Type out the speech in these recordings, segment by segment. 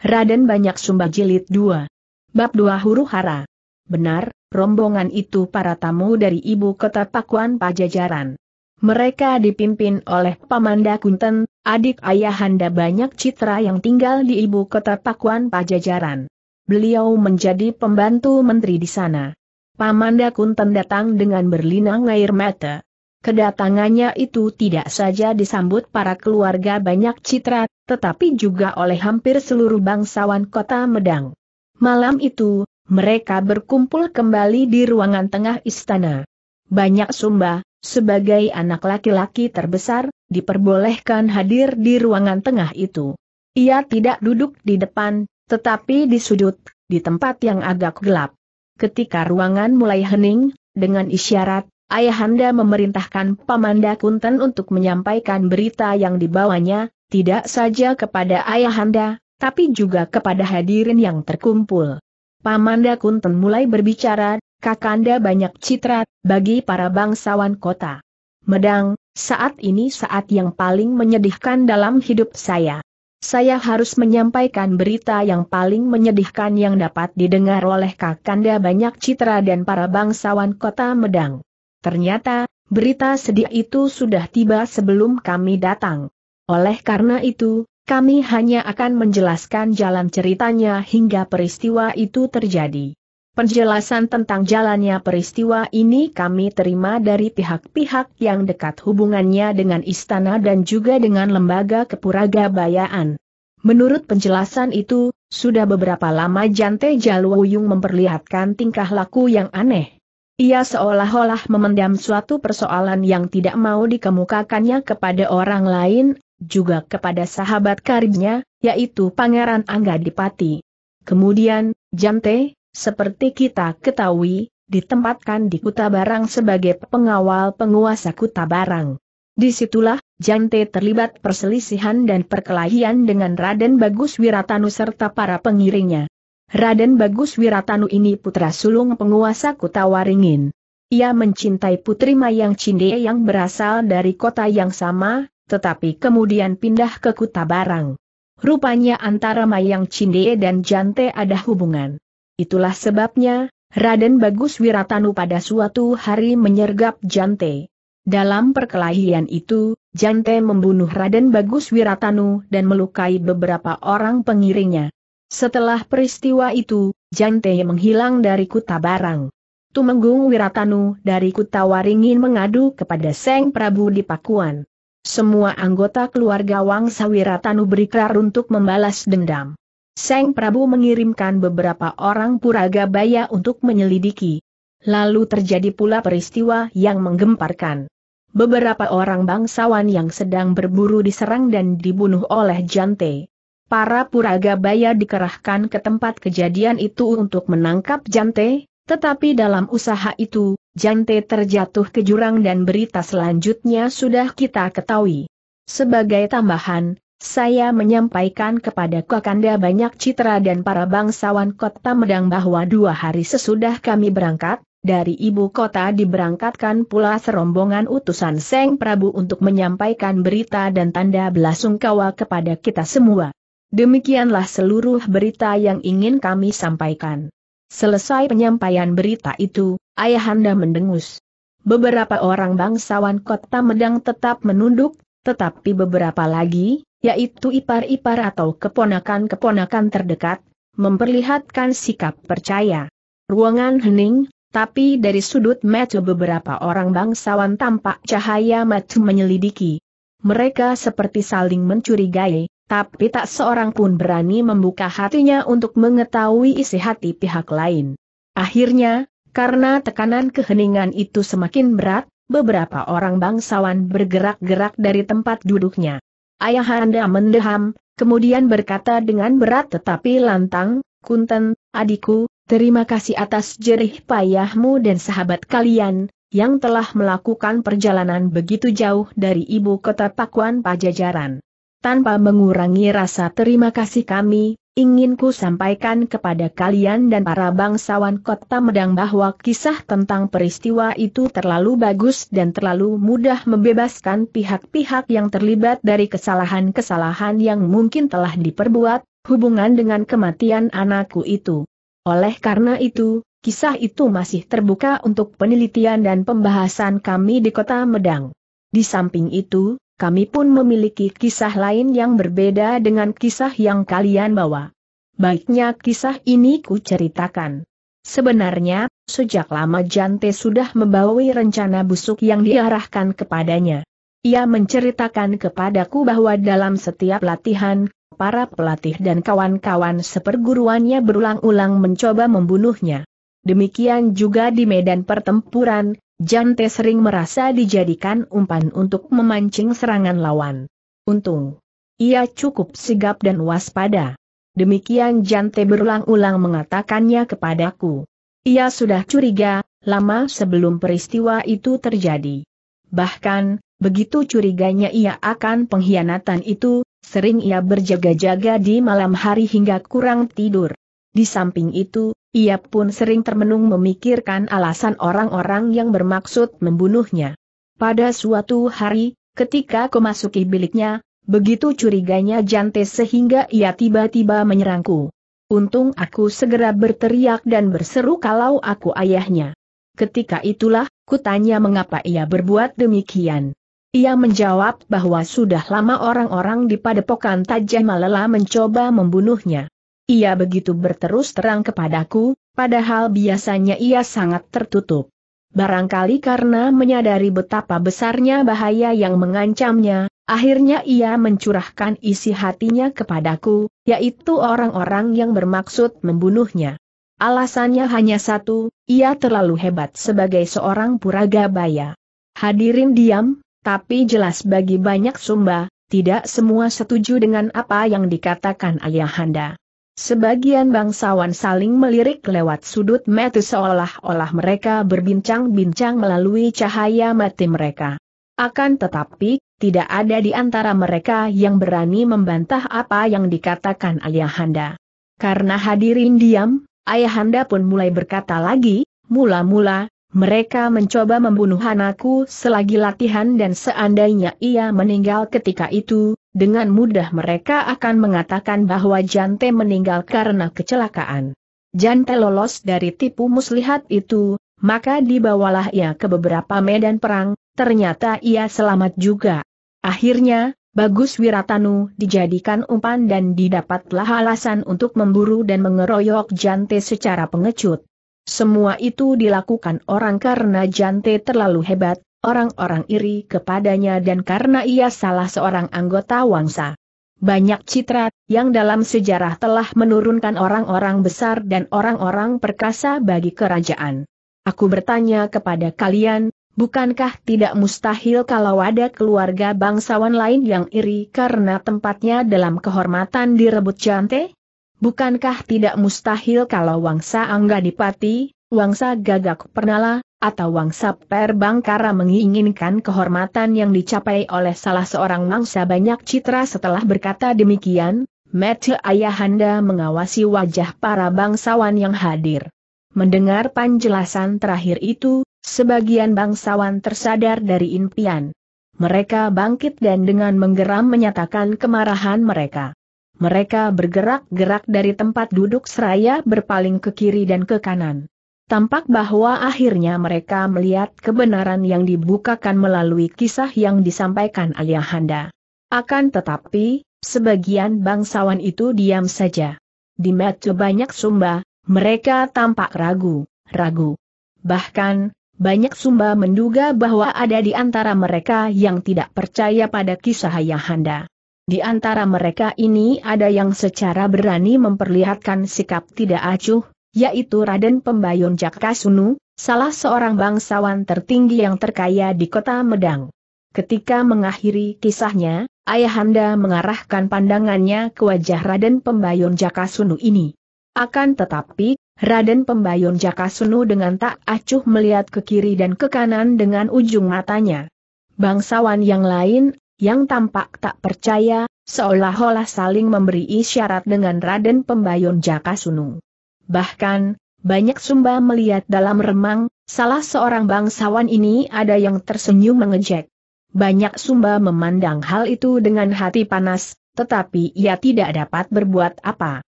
Raden Banyak Sumba Jilid 2. Bab 2 Huru Hara. Benar, rombongan itu para tamu dari ibu kota Pakuan Pajajaran. Mereka dipimpin oleh Pamanda Kunten, adik ayahanda banyak citra yang tinggal di ibu kota Pakuan Pajajaran. Beliau menjadi pembantu menteri di sana. Pamanda Kunten datang dengan berlinang air mata. Kedatangannya itu tidak saja disambut para keluarga banyak citra, tetapi juga oleh hampir seluruh bangsawan kota Medang. Malam itu, mereka berkumpul kembali di ruangan tengah istana. Banyak Sumba, sebagai anak laki-laki terbesar, diperbolehkan hadir di ruangan tengah itu. Ia tidak duduk di depan, tetapi di sudut, di tempat yang agak gelap. Ketika ruangan mulai hening, dengan isyarat, Ayahanda memerintahkan Pamanda Kunten untuk menyampaikan berita yang dibawanya, tidak saja kepada Ayahanda, tapi juga kepada hadirin yang terkumpul. Pamanda Kunten mulai berbicara, Kakanda banyak citra, bagi para bangsawan kota. Medang, saat ini saat yang paling menyedihkan dalam hidup saya. Saya harus menyampaikan berita yang paling menyedihkan yang dapat didengar oleh Kakanda banyak citra dan para bangsawan kota Medang. Ternyata, berita sedih itu sudah tiba sebelum kami datang. Oleh karena itu, kami hanya akan menjelaskan jalan ceritanya hingga peristiwa itu terjadi. Penjelasan tentang jalannya peristiwa ini kami terima dari pihak-pihak yang dekat hubungannya dengan istana dan juga dengan lembaga kepuraga bayaan. Menurut penjelasan itu, sudah beberapa lama Jante Jalwuyung memperlihatkan tingkah laku yang aneh. Ia seolah-olah memendam suatu persoalan yang tidak mau dikemukakannya kepada orang lain, juga kepada sahabat karibnya, yaitu Pangeran Angga Dipati. Kemudian, Jante, seperti kita ketahui, ditempatkan di Kuta Barang sebagai pengawal penguasa Kuta Barang. Disitulah, Jante terlibat perselisihan dan perkelahian dengan Raden Bagus Wiratanu serta para pengiringnya. Raden Bagus Wiratanu ini putra sulung penguasa kota Waringin. Ia mencintai Putri Mayang Cinde yang berasal dari kota yang sama, tetapi kemudian pindah ke Kuta Barang. Rupanya antara Mayang Cinde dan Jante ada hubungan. Itulah sebabnya, Raden Bagus Wiratanu pada suatu hari menyergap Jante. Dalam perkelahian itu, Jante membunuh Raden Bagus Wiratanu dan melukai beberapa orang pengiringnya. Setelah peristiwa itu, Jante menghilang dari Kuta Barang. Tumenggung Wiratanu dari Kuta Waringin mengadu kepada Seng Prabu di Pakuan. Semua anggota keluarga Wangsa Wiratanu berikrar untuk membalas dendam. Seng Prabu mengirimkan beberapa orang Puraga Baya untuk menyelidiki. Lalu terjadi pula peristiwa yang menggemparkan. Beberapa orang bangsawan yang sedang berburu diserang dan dibunuh oleh Jante para puraga bayar dikerahkan ke tempat kejadian itu untuk menangkap Jante, tetapi dalam usaha itu, Jante terjatuh ke jurang dan berita selanjutnya sudah kita ketahui. Sebagai tambahan, saya menyampaikan kepada Kakanda banyak citra dan para bangsawan kota Medang bahwa dua hari sesudah kami berangkat, dari ibu kota diberangkatkan pula serombongan utusan Seng Prabu untuk menyampaikan berita dan tanda belasungkawa kepada kita semua. Demikianlah seluruh berita yang ingin kami sampaikan. Selesai penyampaian berita itu, Ayahanda mendengus. Beberapa orang bangsawan kota Medang tetap menunduk, tetapi beberapa lagi, yaitu ipar-ipar atau keponakan-keponakan terdekat, memperlihatkan sikap percaya. Ruangan hening, tapi dari sudut mata beberapa orang bangsawan tampak cahaya mata menyelidiki. Mereka seperti saling mencurigai, tapi tak seorang pun berani membuka hatinya untuk mengetahui isi hati pihak lain. Akhirnya, karena tekanan keheningan itu semakin berat, beberapa orang bangsawan bergerak-gerak dari tempat duduknya. Ayahanda mendeham, kemudian berkata dengan berat tetapi lantang, Kunten, adikku, terima kasih atas jerih payahmu dan sahabat kalian, yang telah melakukan perjalanan begitu jauh dari ibu kota Pakuan Pajajaran tanpa mengurangi rasa terima kasih kami, ingin ku sampaikan kepada kalian dan para bangsawan kota Medang bahwa kisah tentang peristiwa itu terlalu bagus dan terlalu mudah membebaskan pihak-pihak yang terlibat dari kesalahan-kesalahan yang mungkin telah diperbuat, hubungan dengan kematian anakku itu. Oleh karena itu, kisah itu masih terbuka untuk penelitian dan pembahasan kami di kota Medang. Di samping itu, kami pun memiliki kisah lain yang berbeda dengan kisah yang kalian bawa. Baiknya kisah ini ku ceritakan. Sebenarnya, sejak lama Jante sudah membawa rencana busuk yang diarahkan kepadanya. Ia menceritakan kepadaku bahwa dalam setiap latihan, para pelatih dan kawan-kawan seperguruannya berulang-ulang mencoba membunuhnya. Demikian juga di medan pertempuran, Jante sering merasa dijadikan umpan untuk memancing serangan lawan. Untung, ia cukup sigap dan waspada. Demikian Jante berulang-ulang mengatakannya kepadaku. Ia sudah curiga, lama sebelum peristiwa itu terjadi. Bahkan, begitu curiganya ia akan pengkhianatan itu, sering ia berjaga-jaga di malam hari hingga kurang tidur. Di samping itu, ia pun sering termenung memikirkan alasan orang-orang yang bermaksud membunuhnya. Pada suatu hari, ketika kemasuki biliknya, begitu curiganya Jante sehingga ia tiba-tiba menyerangku. Untung aku segera berteriak dan berseru kalau aku ayahnya. Ketika itulah, kutanya mengapa ia berbuat demikian. Ia menjawab bahwa sudah lama orang-orang di padepokan Tajamala mencoba membunuhnya. Ia begitu berterus terang kepadaku, padahal biasanya ia sangat tertutup. Barangkali karena menyadari betapa besarnya bahaya yang mengancamnya, akhirnya ia mencurahkan isi hatinya kepadaku, yaitu orang-orang yang bermaksud membunuhnya. Alasannya hanya satu, ia terlalu hebat sebagai seorang puragabaya. Hadirin diam, tapi jelas bagi banyak sumba, tidak semua setuju dengan apa yang dikatakan ayahanda. Sebagian bangsawan saling melirik lewat sudut mata seolah-olah mereka berbincang-bincang melalui cahaya mati mereka. Akan tetapi, tidak ada di antara mereka yang berani membantah apa yang dikatakan ayahanda. Karena hadirin diam, ayahanda pun mulai berkata lagi, mula-mula, mereka mencoba membunuh anakku selagi latihan dan seandainya ia meninggal ketika itu, dengan mudah mereka akan mengatakan bahwa Jante meninggal karena kecelakaan. Jante lolos dari tipu muslihat itu, maka dibawalah ia ke beberapa medan perang, ternyata ia selamat juga. Akhirnya, Bagus Wiratanu dijadikan umpan dan didapatlah alasan untuk memburu dan mengeroyok Jante secara pengecut. Semua itu dilakukan orang karena Jante terlalu hebat, Orang-orang iri kepadanya dan karena ia salah seorang anggota wangsa. Banyak citra yang dalam sejarah telah menurunkan orang-orang besar dan orang-orang perkasa bagi kerajaan. Aku bertanya kepada kalian, Bukankah tidak mustahil kalau ada keluarga bangsawan lain yang iri karena tempatnya dalam kehormatan direbut jante? Bukankah tidak mustahil kalau Wangsa Angga Dipati, Wangsa Gagak Pernala, atau wangsa perbangkara menginginkan kehormatan yang dicapai oleh salah seorang wangsa banyak citra setelah berkata demikian, Mata Ayahanda mengawasi wajah para bangsawan yang hadir. Mendengar penjelasan terakhir itu, sebagian bangsawan tersadar dari impian. Mereka bangkit dan dengan menggeram menyatakan kemarahan mereka. Mereka bergerak-gerak dari tempat duduk seraya berpaling ke kiri dan ke kanan. Tampak bahwa akhirnya mereka melihat kebenaran yang dibukakan melalui kisah yang disampaikan Ayahanda. Akan tetapi, sebagian bangsawan itu diam saja. Di mata banyak sumba, mereka tampak ragu, ragu. Bahkan, banyak sumba menduga bahwa ada di antara mereka yang tidak percaya pada kisah Ayahanda. Di antara mereka ini ada yang secara berani memperlihatkan sikap tidak acuh, yaitu Raden Pembayun Jakasunu, salah seorang bangsawan tertinggi yang terkaya di kota Medang. Ketika mengakhiri kisahnya, Ayahanda mengarahkan pandangannya ke wajah Raden Pembayun Jakasunu ini. Akan tetapi, Raden Pembayun Jakasunu dengan tak acuh melihat ke kiri dan ke kanan dengan ujung matanya. Bangsawan yang lain, yang tampak tak percaya, seolah-olah saling memberi isyarat dengan Raden Pembayun Jakasunu. Bahkan, banyak sumba melihat dalam remang, salah seorang bangsawan ini ada yang tersenyum mengejek. Banyak sumba memandang hal itu dengan hati panas, tetapi ia tidak dapat berbuat apa.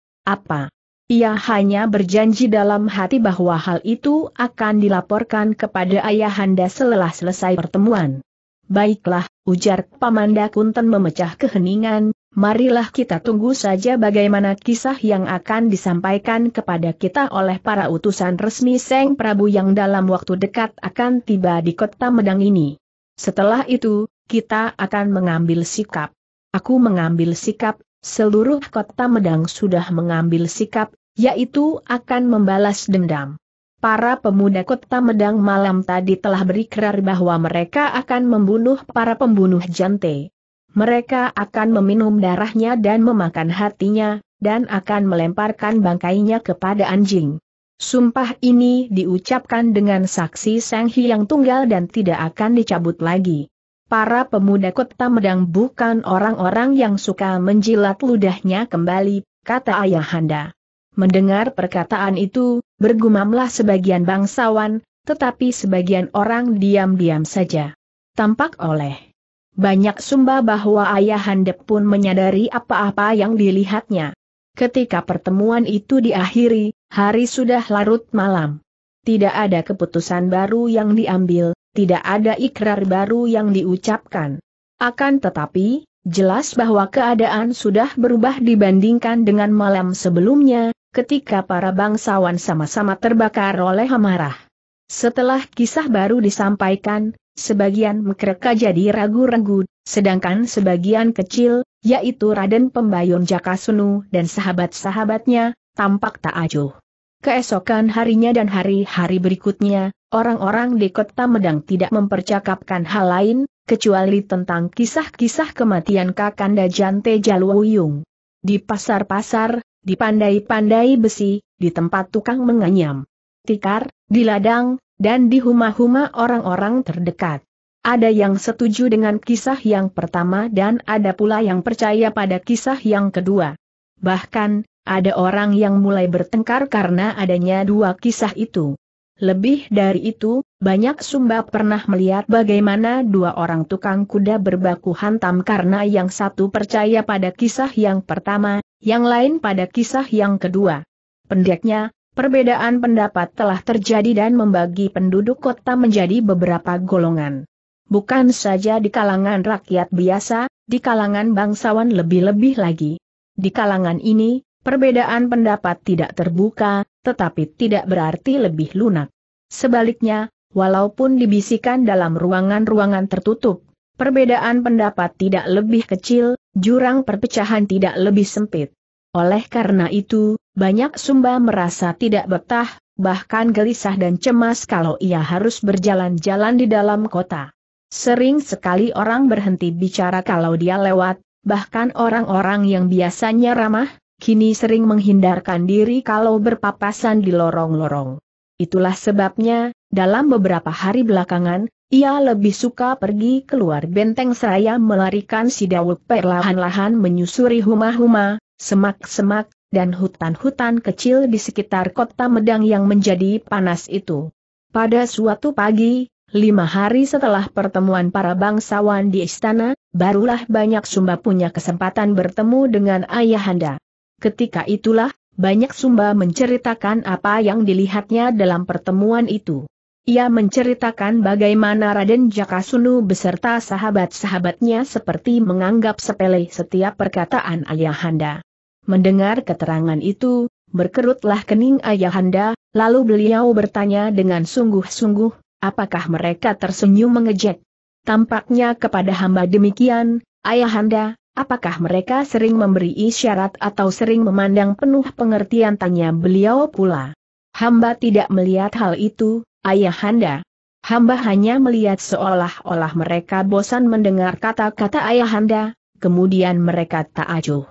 Apa? Ia hanya berjanji dalam hati bahwa hal itu akan dilaporkan kepada ayahanda setelah selesai pertemuan. Baiklah, ujar Pamanda Kunten memecah keheningan, Marilah kita tunggu saja bagaimana kisah yang akan disampaikan kepada kita oleh para utusan resmi Seng Prabu yang dalam waktu dekat akan tiba di kota Medang ini. Setelah itu, kita akan mengambil sikap. Aku mengambil sikap, seluruh kota Medang sudah mengambil sikap, yaitu akan membalas dendam. Para pemuda kota Medang malam tadi telah berikrar bahwa mereka akan membunuh para pembunuh jantai. Mereka akan meminum darahnya dan memakan hatinya, dan akan melemparkan bangkainya kepada anjing. Sumpah ini diucapkan dengan saksi Sang yang Tunggal dan tidak akan dicabut lagi. Para pemuda kota Medang bukan orang-orang yang suka menjilat ludahnya kembali, kata Ayahanda. Mendengar perkataan itu, bergumamlah sebagian bangsawan, tetapi sebagian orang diam-diam saja. Tampak oleh banyak sumba bahwa ayah handep pun menyadari apa-apa yang dilihatnya. Ketika pertemuan itu diakhiri, hari sudah larut malam. Tidak ada keputusan baru yang diambil, tidak ada ikrar baru yang diucapkan. Akan tetapi, jelas bahwa keadaan sudah berubah dibandingkan dengan malam sebelumnya, ketika para bangsawan sama-sama terbakar oleh amarah. Setelah kisah baru disampaikan, sebagian mereka jadi ragu-ragu, sedangkan sebagian kecil, yaitu Raden Pembayun Jakasunu dan sahabat-sahabatnya, tampak tak acuh. Keesokan harinya dan hari-hari berikutnya, orang-orang di kota Medang tidak mempercakapkan hal lain, kecuali tentang kisah-kisah kematian Kakanda Jante Jaluwuyung. Di pasar-pasar, di pandai-pandai besi, di tempat tukang menganyam. Tikar, di ladang, dan di huma-huma orang-orang terdekat. Ada yang setuju dengan kisah yang pertama dan ada pula yang percaya pada kisah yang kedua. Bahkan, ada orang yang mulai bertengkar karena adanya dua kisah itu. Lebih dari itu, banyak sumba pernah melihat bagaimana dua orang tukang kuda berbaku hantam karena yang satu percaya pada kisah yang pertama, yang lain pada kisah yang kedua. Pendeknya, Perbedaan pendapat telah terjadi dan membagi penduduk kota menjadi beberapa golongan. Bukan saja di kalangan rakyat biasa, di kalangan bangsawan lebih-lebih lagi. Di kalangan ini, perbedaan pendapat tidak terbuka, tetapi tidak berarti lebih lunak. Sebaliknya, walaupun dibisikan dalam ruangan-ruangan tertutup, perbedaan pendapat tidak lebih kecil, jurang perpecahan tidak lebih sempit. Oleh karena itu, banyak Sumba merasa tidak betah, bahkan gelisah dan cemas kalau ia harus berjalan-jalan di dalam kota. Sering sekali orang berhenti bicara kalau dia lewat, bahkan orang-orang yang biasanya ramah, kini sering menghindarkan diri kalau berpapasan di lorong-lorong. Itulah sebabnya, dalam beberapa hari belakangan, ia lebih suka pergi keluar benteng seraya melarikan si Dawuk perlahan-lahan menyusuri huma-huma, semak-semak, dan hutan-hutan kecil di sekitar kota Medang yang menjadi panas itu. Pada suatu pagi, lima hari setelah pertemuan para bangsawan di istana, barulah banyak Sumba punya kesempatan bertemu dengan ayahanda. Ketika itulah, banyak Sumba menceritakan apa yang dilihatnya dalam pertemuan itu. Ia menceritakan bagaimana Raden Jakasunu beserta sahabat-sahabatnya seperti menganggap sepele setiap perkataan ayahanda. Mendengar keterangan itu, berkerutlah kening ayahanda, lalu beliau bertanya dengan sungguh-sungguh, apakah mereka tersenyum mengejek? Tampaknya kepada hamba demikian, ayahanda, apakah mereka sering memberi isyarat atau sering memandang penuh pengertian tanya beliau pula. Hamba tidak melihat hal itu, ayahanda. Hamba hanya melihat seolah-olah mereka bosan mendengar kata-kata ayahanda, kemudian mereka tak acuh.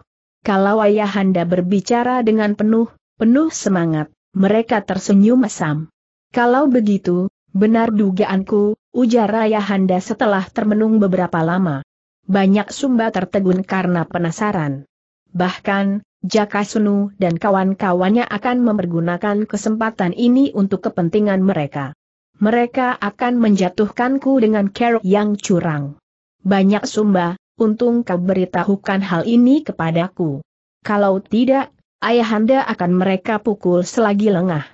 Kalau ayahanda berbicara dengan penuh, penuh semangat, mereka tersenyum mesam. Kalau begitu, benar dugaanku, ujar ayahanda setelah termenung beberapa lama. Banyak sumba tertegun karena penasaran. Bahkan, Jaka Sunu dan kawan-kawannya akan mempergunakan kesempatan ini untuk kepentingan mereka. Mereka akan menjatuhkanku dengan kerok yang curang. Banyak sumba, untung kau beritahukan hal ini kepadaku. Kalau tidak, ayahanda akan mereka pukul selagi lengah.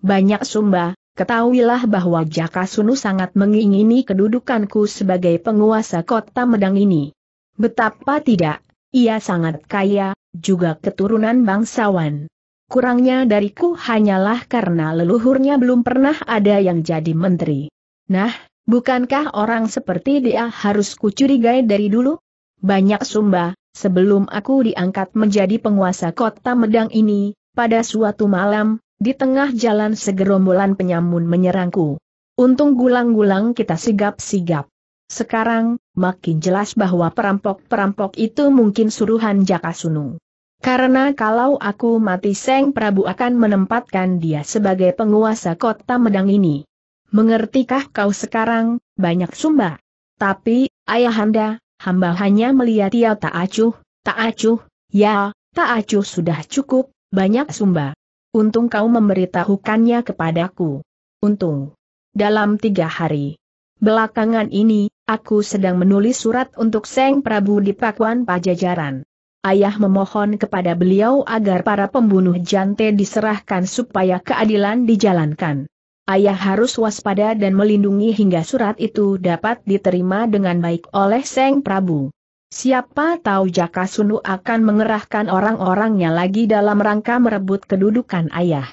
Banyak sumba, ketahuilah bahwa Jaka Sunu sangat mengingini kedudukanku sebagai penguasa kota Medang ini. Betapa tidak, ia sangat kaya, juga keturunan bangsawan. Kurangnya dariku hanyalah karena leluhurnya belum pernah ada yang jadi menteri. Nah, Bukankah orang seperti dia harus kucurigai dari dulu? Banyak sumba, sebelum aku diangkat menjadi penguasa kota Medang ini, pada suatu malam, di tengah jalan segerombolan penyamun menyerangku. Untung gulang-gulang kita sigap-sigap. Sekarang, makin jelas bahwa perampok-perampok itu mungkin suruhan Jaka Sunung. Karena kalau aku mati Seng Prabu akan menempatkan dia sebagai penguasa kota Medang ini. Mengertikah kau sekarang, banyak sumba? Tapi, ayahanda, hamba hanya melihat ia tak acuh, tak acuh, ya, tak acuh sudah cukup, banyak sumba. Untung kau memberitahukannya kepadaku. Untung. Dalam tiga hari. Belakangan ini, aku sedang menulis surat untuk Seng Prabu di Pakuan Pajajaran. Ayah memohon kepada beliau agar para pembunuh jante diserahkan supaya keadilan dijalankan ayah harus waspada dan melindungi hingga surat itu dapat diterima dengan baik oleh Seng Prabu. Siapa tahu Jaka Sunu akan mengerahkan orang-orangnya lagi dalam rangka merebut kedudukan ayah.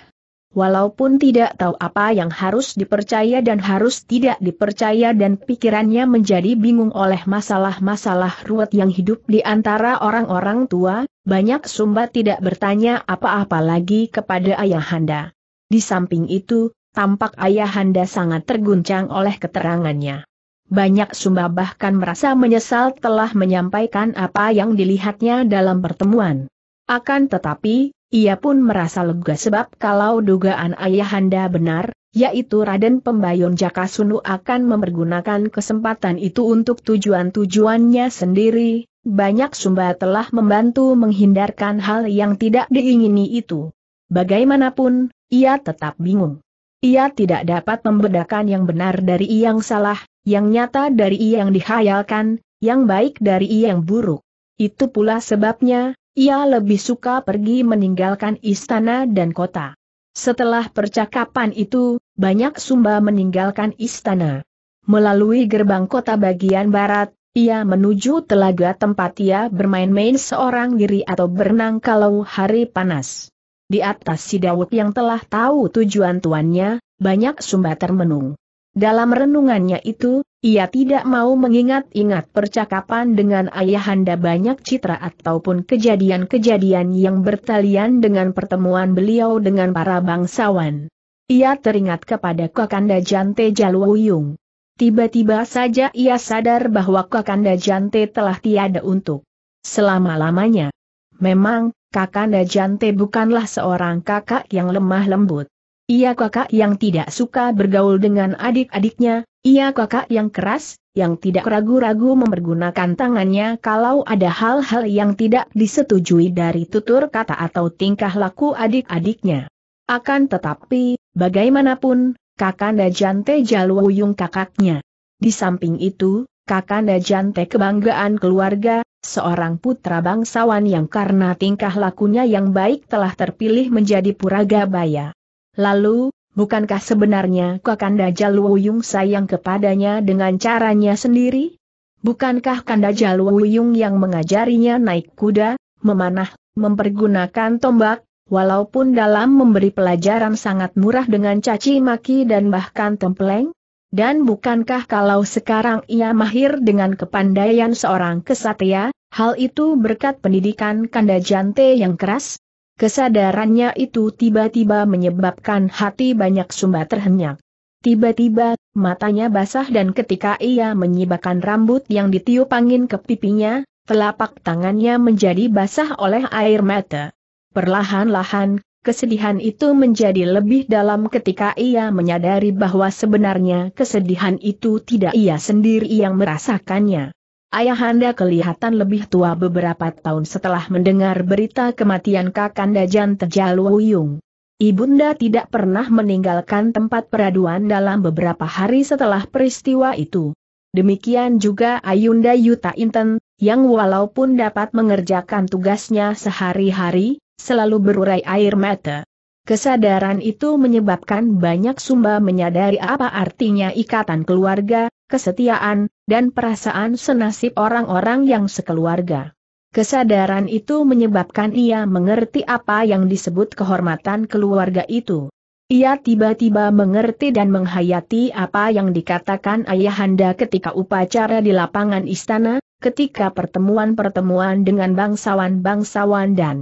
Walaupun tidak tahu apa yang harus dipercaya dan harus tidak dipercaya dan pikirannya menjadi bingung oleh masalah-masalah ruwet yang hidup di antara orang-orang tua, banyak Sumba tidak bertanya apa-apa lagi kepada ayahanda. Di samping itu, tampak ayahanda sangat terguncang oleh keterangannya. Banyak Sumba bahkan merasa menyesal telah menyampaikan apa yang dilihatnya dalam pertemuan. Akan tetapi, ia pun merasa lega sebab kalau dugaan ayahanda benar, yaitu Raden Pembayun Jakasunu akan mempergunakan kesempatan itu untuk tujuan-tujuannya sendiri, banyak Sumba telah membantu menghindarkan hal yang tidak diingini itu. Bagaimanapun, ia tetap bingung. Ia tidak dapat membedakan yang benar dari yang salah, yang nyata dari yang dihayalkan, yang baik dari yang buruk. Itu pula sebabnya, ia lebih suka pergi meninggalkan istana dan kota. Setelah percakapan itu, banyak Sumba meninggalkan istana. Melalui gerbang kota bagian barat, ia menuju telaga tempat ia bermain-main seorang diri atau berenang kalau hari panas. Di atas si Dawud yang telah tahu tujuan tuannya, banyak sumba termenung. Dalam renungannya itu, ia tidak mau mengingat-ingat percakapan dengan ayahanda banyak citra ataupun kejadian-kejadian yang bertalian dengan pertemuan beliau dengan para bangsawan. Ia teringat kepada Kakanda Jante Jaluwuyung. Tiba-tiba saja ia sadar bahwa Kakanda Jante telah tiada untuk selama-lamanya. Memang, Kakanda Jante bukanlah seorang kakak yang lemah lembut. Ia kakak yang tidak suka bergaul dengan adik-adiknya, ia kakak yang keras, yang tidak ragu-ragu mempergunakan tangannya kalau ada hal-hal yang tidak disetujui dari tutur kata atau tingkah laku adik-adiknya. Akan tetapi, bagaimanapun, Kakanda Jante Jalwuyung kakaknya. Di samping itu, Kakanda Jante kebanggaan keluarga, seorang putra bangsawan yang karena tingkah lakunya yang baik telah terpilih menjadi Puraga Baya. Lalu, bukankah sebenarnya Kakanda Jalwuyung sayang kepadanya dengan caranya sendiri? Bukankah Kanda Jalwuyung yang mengajarinya naik kuda, memanah, mempergunakan tombak, walaupun dalam memberi pelajaran sangat murah dengan caci maki dan bahkan templeng? Dan bukankah kalau sekarang ia mahir dengan kepandaian seorang kesatria, Hal itu berkat pendidikan kanda jante yang keras. Kesadarannya itu tiba-tiba menyebabkan hati banyak sumba terhenyak. Tiba-tiba, matanya basah dan ketika ia menyibakkan rambut yang ditiup angin ke pipinya, telapak tangannya menjadi basah oleh air mata. Perlahan-lahan, kesedihan itu menjadi lebih dalam ketika ia menyadari bahwa sebenarnya kesedihan itu tidak ia sendiri yang merasakannya. Ayahanda kelihatan lebih tua beberapa tahun setelah mendengar berita kematian Kakanda Jan Jaluyung. Ibunda tidak pernah meninggalkan tempat peraduan dalam beberapa hari setelah peristiwa itu. Demikian juga Ayunda Yuta Inten, yang walaupun dapat mengerjakan tugasnya sehari-hari, selalu berurai air mata. Kesadaran itu menyebabkan banyak sumba menyadari apa artinya ikatan keluarga, kesetiaan, dan perasaan senasib orang-orang yang sekeluarga. Kesadaran itu menyebabkan ia mengerti apa yang disebut kehormatan keluarga itu. Ia tiba-tiba mengerti dan menghayati apa yang dikatakan ayahanda ketika upacara di lapangan istana, ketika pertemuan-pertemuan dengan bangsawan-bangsawan dan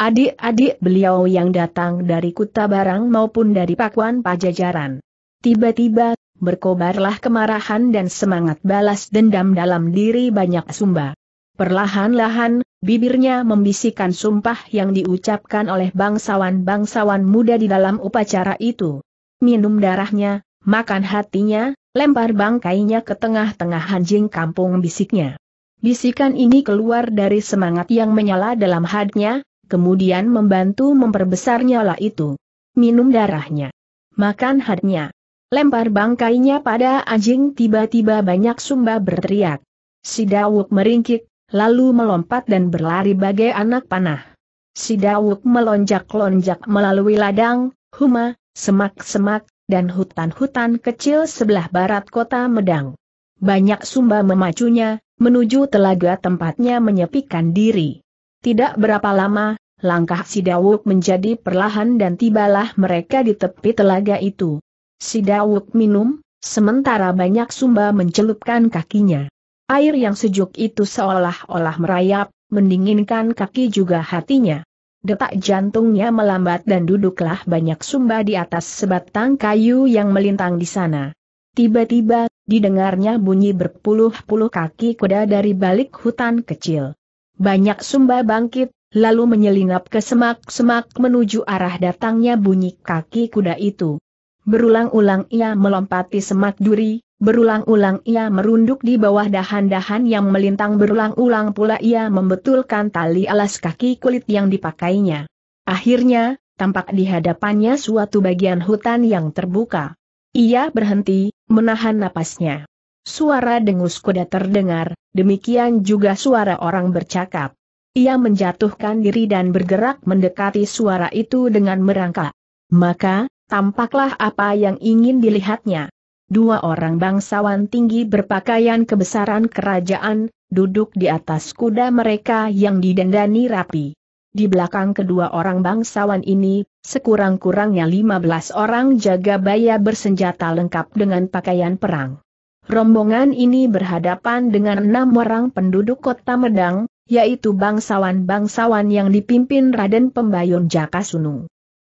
adik-adik beliau yang datang dari Kuta Barang maupun dari Pakuan Pajajaran. Tiba-tiba berkobarlah kemarahan dan semangat balas dendam dalam diri banyak sumba. Perlahan-lahan, bibirnya membisikkan sumpah yang diucapkan oleh bangsawan-bangsawan muda di dalam upacara itu. Minum darahnya, makan hatinya, lempar bangkainya ke tengah-tengah anjing kampung bisiknya. Bisikan ini keluar dari semangat yang menyala dalam hatinya, kemudian membantu memperbesar nyala itu. Minum darahnya. Makan hatinya. Lempar bangkainya pada anjing tiba-tiba banyak sumba berteriak. Si Dawuk meringkik, lalu melompat dan berlari bagai anak panah. Si Dawuk melonjak-lonjak melalui ladang, huma, semak-semak, dan hutan-hutan kecil sebelah barat kota Medang. Banyak sumba memacunya, menuju telaga tempatnya menyepikan diri. Tidak berapa lama, langkah si Dawuk menjadi perlahan dan tibalah mereka di tepi telaga itu. Si Dawuk minum, sementara banyak sumba mencelupkan kakinya. Air yang sejuk itu seolah-olah merayap, mendinginkan kaki juga hatinya. Detak jantungnya melambat dan duduklah banyak sumba di atas sebatang kayu yang melintang di sana. Tiba-tiba, didengarnya bunyi berpuluh-puluh kaki kuda dari balik hutan kecil. Banyak sumba bangkit, lalu menyelinap ke semak-semak menuju arah datangnya bunyi kaki kuda itu. Berulang-ulang ia melompati semak duri, berulang-ulang ia merunduk di bawah dahan-dahan yang melintang berulang-ulang pula ia membetulkan tali alas kaki kulit yang dipakainya. Akhirnya, tampak di hadapannya suatu bagian hutan yang terbuka. Ia berhenti, menahan napasnya. Suara dengus kuda terdengar, demikian juga suara orang bercakap. Ia menjatuhkan diri dan bergerak mendekati suara itu dengan merangkak. Maka, tampaklah apa yang ingin dilihatnya. Dua orang bangsawan tinggi berpakaian kebesaran kerajaan, duduk di atas kuda mereka yang didendani rapi. Di belakang kedua orang bangsawan ini, sekurang-kurangnya 15 orang jaga baya bersenjata lengkap dengan pakaian perang. Rombongan ini berhadapan dengan enam orang penduduk kota Medang, yaitu bangsawan-bangsawan yang dipimpin Raden Pembayun Jaka Sunu.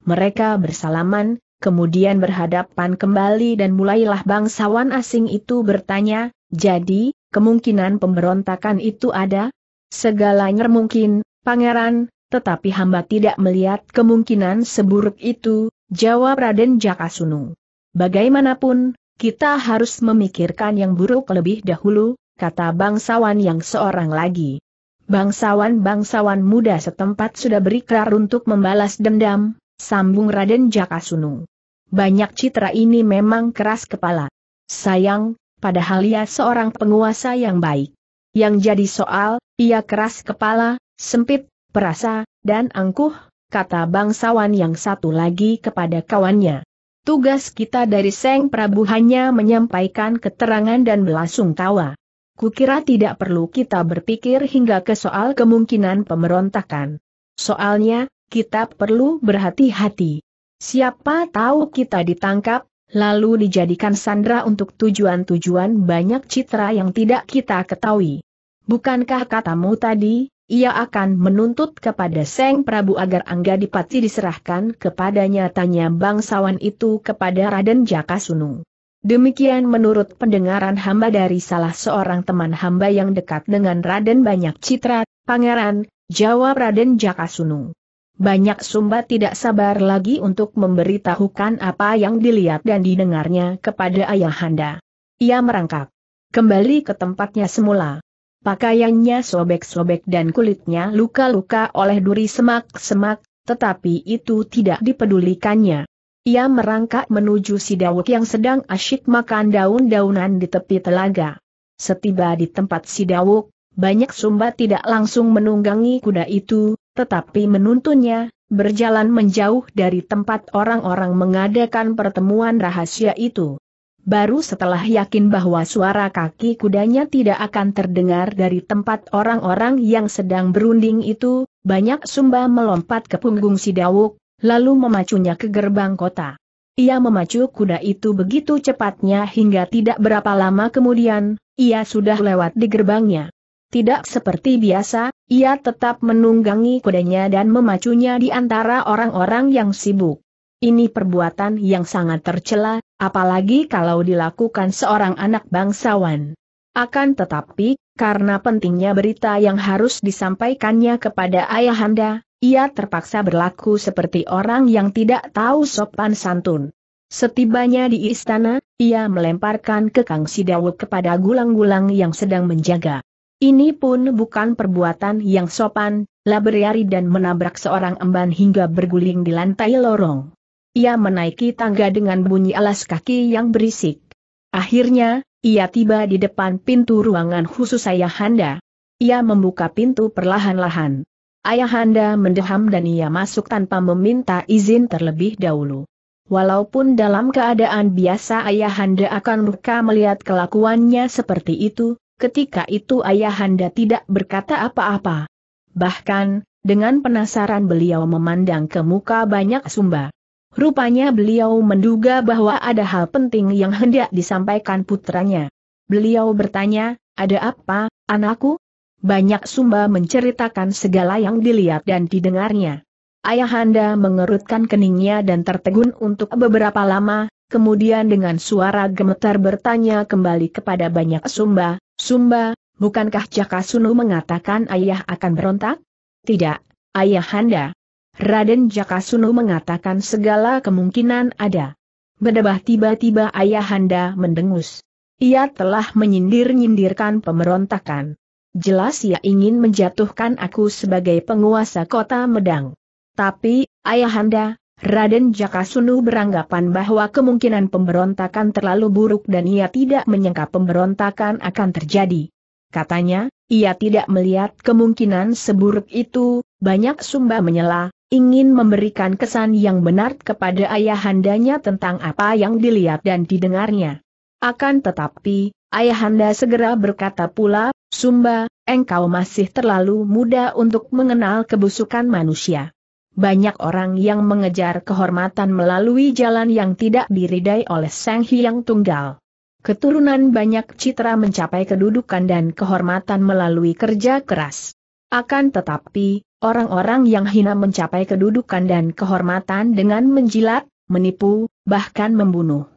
Mereka bersalaman, kemudian berhadapan kembali dan mulailah bangsawan asing itu bertanya, jadi, kemungkinan pemberontakan itu ada? Segalanya mungkin, pangeran, tetapi hamba tidak melihat kemungkinan seburuk itu, jawab Raden Jakasunu. Bagaimanapun, kita harus memikirkan yang buruk lebih dahulu, kata bangsawan yang seorang lagi. Bangsawan-bangsawan muda setempat sudah berikrar untuk membalas dendam, sambung Raden Jaka Sunung. Banyak citra ini memang keras kepala. Sayang, padahal ia seorang penguasa yang baik. Yang jadi soal, ia keras kepala, sempit, perasa, dan angkuh, kata bangsawan yang satu lagi kepada kawannya. Tugas kita dari Seng Prabu hanya menyampaikan keterangan dan tawa. Kukira tidak perlu kita berpikir hingga ke soal kemungkinan pemberontakan. Soalnya, kita perlu berhati-hati. Siapa tahu kita ditangkap, lalu dijadikan sandra untuk tujuan-tujuan banyak citra yang tidak kita ketahui. Bukankah katamu tadi, ia akan menuntut kepada Seng Prabu agar Angga Dipati diserahkan kepadanya tanya bangsawan itu kepada Raden Jaka Sunung. Demikian menurut pendengaran hamba dari salah seorang teman hamba yang dekat dengan Raden Banyak Citra, Pangeran, jawab Raden Jaka Sunung. Banyak Sumba tidak sabar lagi untuk memberitahukan apa yang dilihat dan didengarnya kepada ayahanda. Ia merangkak kembali ke tempatnya semula. Pakaiannya sobek-sobek dan kulitnya luka-luka oleh duri semak-semak, tetapi itu tidak dipedulikannya. Ia merangkak menuju si Dawuk yang sedang asyik makan daun-daunan di tepi telaga. Setiba di tempat si Dawuk, banyak Sumba tidak langsung menunggangi kuda itu, tetapi menuntunnya, berjalan menjauh dari tempat orang-orang mengadakan pertemuan rahasia itu. Baru setelah yakin bahwa suara kaki kudanya tidak akan terdengar dari tempat orang-orang yang sedang berunding itu, banyak sumba melompat ke punggung Sidawuk, lalu memacunya ke gerbang kota. Ia memacu kuda itu begitu cepatnya hingga tidak berapa lama kemudian, ia sudah lewat di gerbangnya. Tidak seperti biasa, ia tetap menunggangi kudanya dan memacunya di antara orang-orang yang sibuk. Ini perbuatan yang sangat tercela, apalagi kalau dilakukan seorang anak bangsawan. Akan tetapi, karena pentingnya berita yang harus disampaikannya kepada ayahanda, ia terpaksa berlaku seperti orang yang tidak tahu sopan santun. Setibanya di istana, ia melemparkan kekang Sidawu kepada gulang-gulang yang sedang menjaga. Ini pun bukan perbuatan yang sopan, lah beriari dan menabrak seorang emban hingga berguling di lantai lorong. Ia menaiki tangga dengan bunyi alas kaki yang berisik. Akhirnya, ia tiba di depan pintu ruangan khusus Ayahanda. Ia membuka pintu perlahan-lahan. Ayahanda mendeham dan ia masuk tanpa meminta izin terlebih dahulu. Walaupun dalam keadaan biasa Ayahanda akan murka melihat kelakuannya seperti itu, ketika itu ayahanda tidak berkata apa-apa. Bahkan, dengan penasaran beliau memandang ke muka banyak sumba. Rupanya beliau menduga bahwa ada hal penting yang hendak disampaikan putranya. Beliau bertanya, ada apa, anakku? Banyak sumba menceritakan segala yang dilihat dan didengarnya. Ayahanda mengerutkan keningnya dan tertegun untuk beberapa lama, kemudian dengan suara gemetar bertanya kembali kepada banyak sumba, Sumba, bukankah Jaka Sunu mengatakan ayah akan berontak? Tidak, ayahanda. Raden Jaka Sunu mengatakan segala kemungkinan ada. Berdebah tiba-tiba ayahanda mendengus. Ia telah menyindir-nyindirkan pemberontakan. Jelas ia ingin menjatuhkan aku sebagai penguasa kota Medang. Tapi, ayahanda, Raden Jaka Sunu beranggapan bahwa kemungkinan pemberontakan terlalu buruk dan ia tidak menyangka pemberontakan akan terjadi. Katanya, ia tidak melihat kemungkinan seburuk itu, banyak sumba menyela, ingin memberikan kesan yang benar kepada ayahandanya tentang apa yang dilihat dan didengarnya. Akan tetapi, ayahanda segera berkata pula, Sumba, engkau masih terlalu muda untuk mengenal kebusukan manusia banyak orang yang mengejar kehormatan melalui jalan yang tidak diridai oleh Sang Hyang Tunggal. Keturunan banyak citra mencapai kedudukan dan kehormatan melalui kerja keras. Akan tetapi, orang-orang yang hina mencapai kedudukan dan kehormatan dengan menjilat, menipu, bahkan membunuh.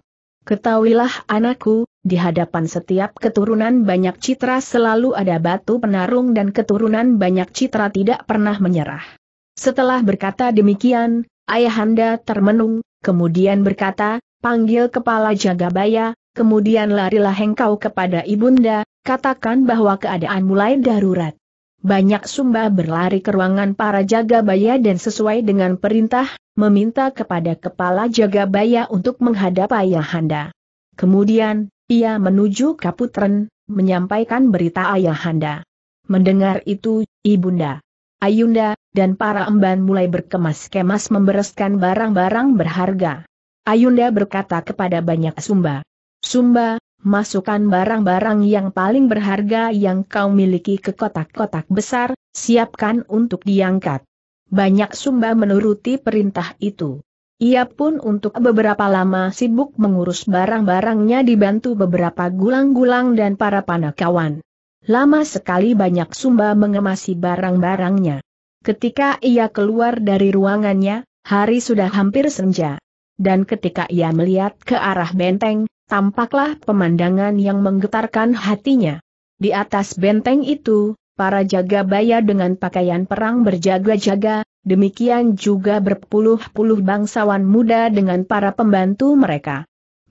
Ketahuilah anakku, di hadapan setiap keturunan banyak citra selalu ada batu penarung dan keturunan banyak citra tidak pernah menyerah. Setelah berkata demikian, Ayahanda termenung, kemudian berkata, panggil kepala Jagabaya, kemudian larilah engkau kepada Ibunda, katakan bahwa keadaan mulai darurat. Banyak sumba berlari ke ruangan para Jagabaya dan sesuai dengan perintah, meminta kepada kepala Jagabaya untuk menghadap Ayahanda. Kemudian, ia menuju Kaputren, menyampaikan berita Ayahanda. Mendengar itu, Ibunda Ayunda, dan para emban mulai berkemas-kemas membereskan barang-barang berharga. Ayunda berkata kepada banyak Sumba, Sumba, masukkan barang-barang yang paling berharga yang kau miliki ke kotak-kotak besar, siapkan untuk diangkat. Banyak Sumba menuruti perintah itu. Ia pun untuk beberapa lama sibuk mengurus barang-barangnya dibantu beberapa gulang-gulang dan para panakawan. Lama sekali banyak Sumba mengemasi barang-barangnya. Ketika ia keluar dari ruangannya, hari sudah hampir senja. Dan ketika ia melihat ke arah benteng, tampaklah pemandangan yang menggetarkan hatinya. Di atas benteng itu, para jaga bayar dengan pakaian perang berjaga-jaga, demikian juga berpuluh-puluh bangsawan muda dengan para pembantu mereka.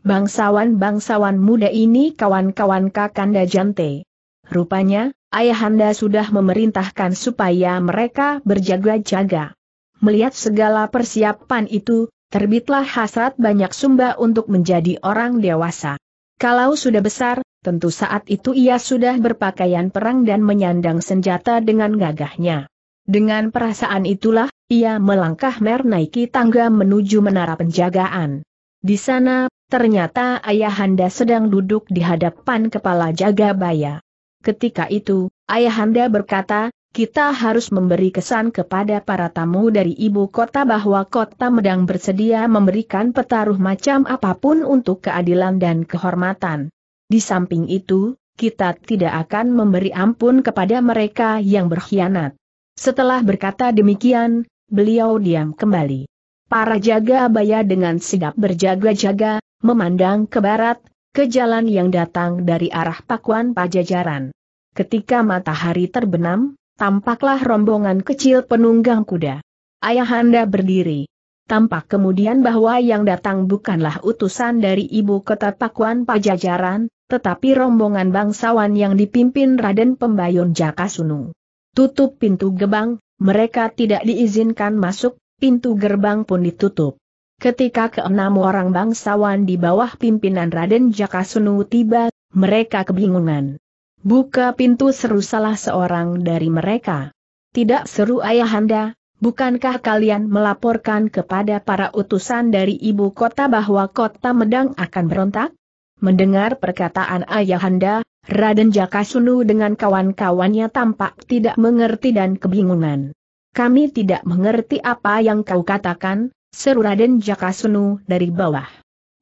Bangsawan-bangsawan muda ini kawan-kawan Kakanda Jante. Rupanya, ayahanda sudah memerintahkan supaya mereka berjaga-jaga. Melihat segala persiapan itu, terbitlah hasrat banyak sumba untuk menjadi orang dewasa. Kalau sudah besar, tentu saat itu ia sudah berpakaian perang dan menyandang senjata dengan gagahnya. Dengan perasaan itulah, ia melangkah mernaiki tangga menuju menara penjagaan. Di sana, ternyata ayahanda sedang duduk di hadapan kepala jaga baya. Ketika itu, Ayahanda berkata, kita harus memberi kesan kepada para tamu dari ibu kota bahwa kota Medang bersedia memberikan petaruh macam apapun untuk keadilan dan kehormatan. Di samping itu, kita tidak akan memberi ampun kepada mereka yang berkhianat. Setelah berkata demikian, beliau diam kembali. Para jaga abaya dengan sigap berjaga-jaga, memandang ke barat, ke jalan yang datang dari arah Pakuan Pajajaran. Ketika matahari terbenam, tampaklah rombongan kecil penunggang kuda. Ayahanda berdiri. Tampak kemudian bahwa yang datang bukanlah utusan dari ibu kota Pakuan Pajajaran, tetapi rombongan bangsawan yang dipimpin Raden Pembayun Sunung. Tutup pintu gebang, mereka tidak diizinkan masuk, pintu gerbang pun ditutup. Ketika keenam orang bangsawan di bawah pimpinan Raden Jaka Sunu tiba, mereka kebingungan. Buka pintu seru salah seorang dari mereka. Tidak seru ayahanda, bukankah kalian melaporkan kepada para utusan dari ibu kota bahwa kota Medang akan berontak? Mendengar perkataan ayahanda, Raden Jaka Sunu dengan kawan-kawannya tampak tidak mengerti dan kebingungan. Kami tidak mengerti apa yang kau katakan, seru Raden Jakasunu dari bawah.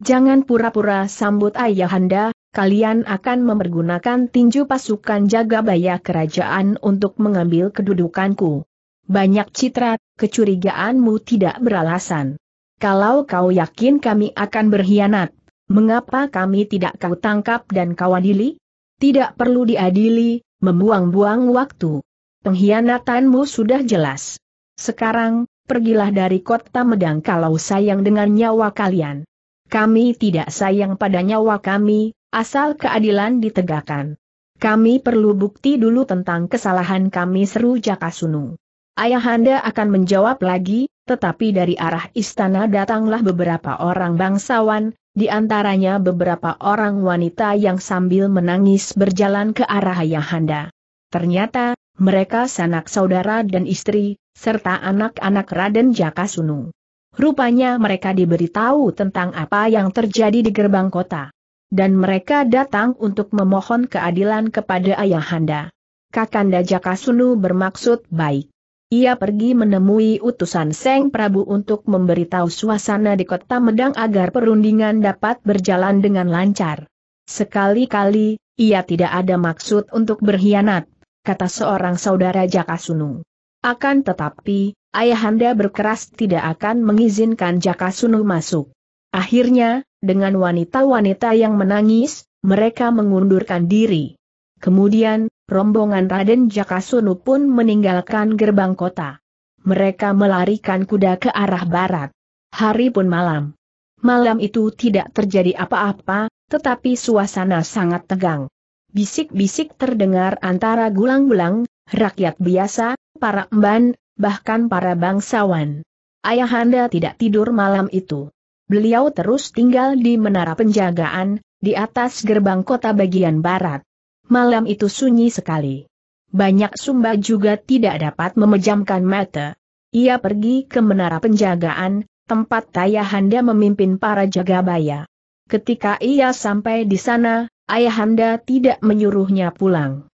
Jangan pura-pura sambut ayahanda, kalian akan mempergunakan tinju pasukan Jagabaya kerajaan untuk mengambil kedudukanku. Banyak citra, kecurigaanmu tidak beralasan. Kalau kau yakin kami akan berkhianat, mengapa kami tidak kau tangkap dan kau adili? Tidak perlu diadili, membuang-buang waktu. Pengkhianatanmu sudah jelas. Sekarang, pergilah dari kota Medang kalau sayang dengan nyawa kalian. Kami tidak sayang pada nyawa kami, asal keadilan ditegakkan. Kami perlu bukti dulu tentang kesalahan kami seru Jaka Sunung. Ayahanda akan menjawab lagi, tetapi dari arah istana datanglah beberapa orang bangsawan, di antaranya beberapa orang wanita yang sambil menangis berjalan ke arah Ayahanda. Ternyata, mereka sanak saudara dan istri, serta anak-anak Raden Jaka Sunu. Rupanya mereka diberitahu tentang apa yang terjadi di gerbang kota. Dan mereka datang untuk memohon keadilan kepada Ayahanda. Kakanda Jaka Sunu bermaksud baik. Ia pergi menemui utusan Seng Prabu untuk memberitahu suasana di kota Medang agar perundingan dapat berjalan dengan lancar. Sekali-kali, ia tidak ada maksud untuk berkhianat kata seorang saudara Jaka Sunung. Akan tetapi, ayahanda berkeras tidak akan mengizinkan Jaka Sunung masuk. Akhirnya, dengan wanita-wanita yang menangis, mereka mengundurkan diri. Kemudian, rombongan Raden Jaka Sunu pun meninggalkan gerbang kota. Mereka melarikan kuda ke arah barat. Hari pun malam. Malam itu tidak terjadi apa-apa, tetapi suasana sangat tegang. Bisik-bisik terdengar antara gulang-gulang, rakyat biasa, para emban, bahkan para bangsawan. Ayahanda tidak tidur malam itu. Beliau terus tinggal di menara penjagaan, di atas gerbang kota bagian barat. Malam itu sunyi sekali. Banyak sumba juga tidak dapat memejamkan mata. Ia pergi ke menara penjagaan, tempat Tayahanda memimpin para jagabaya. Ketika ia sampai di sana, Ayahanda tidak menyuruhnya pulang.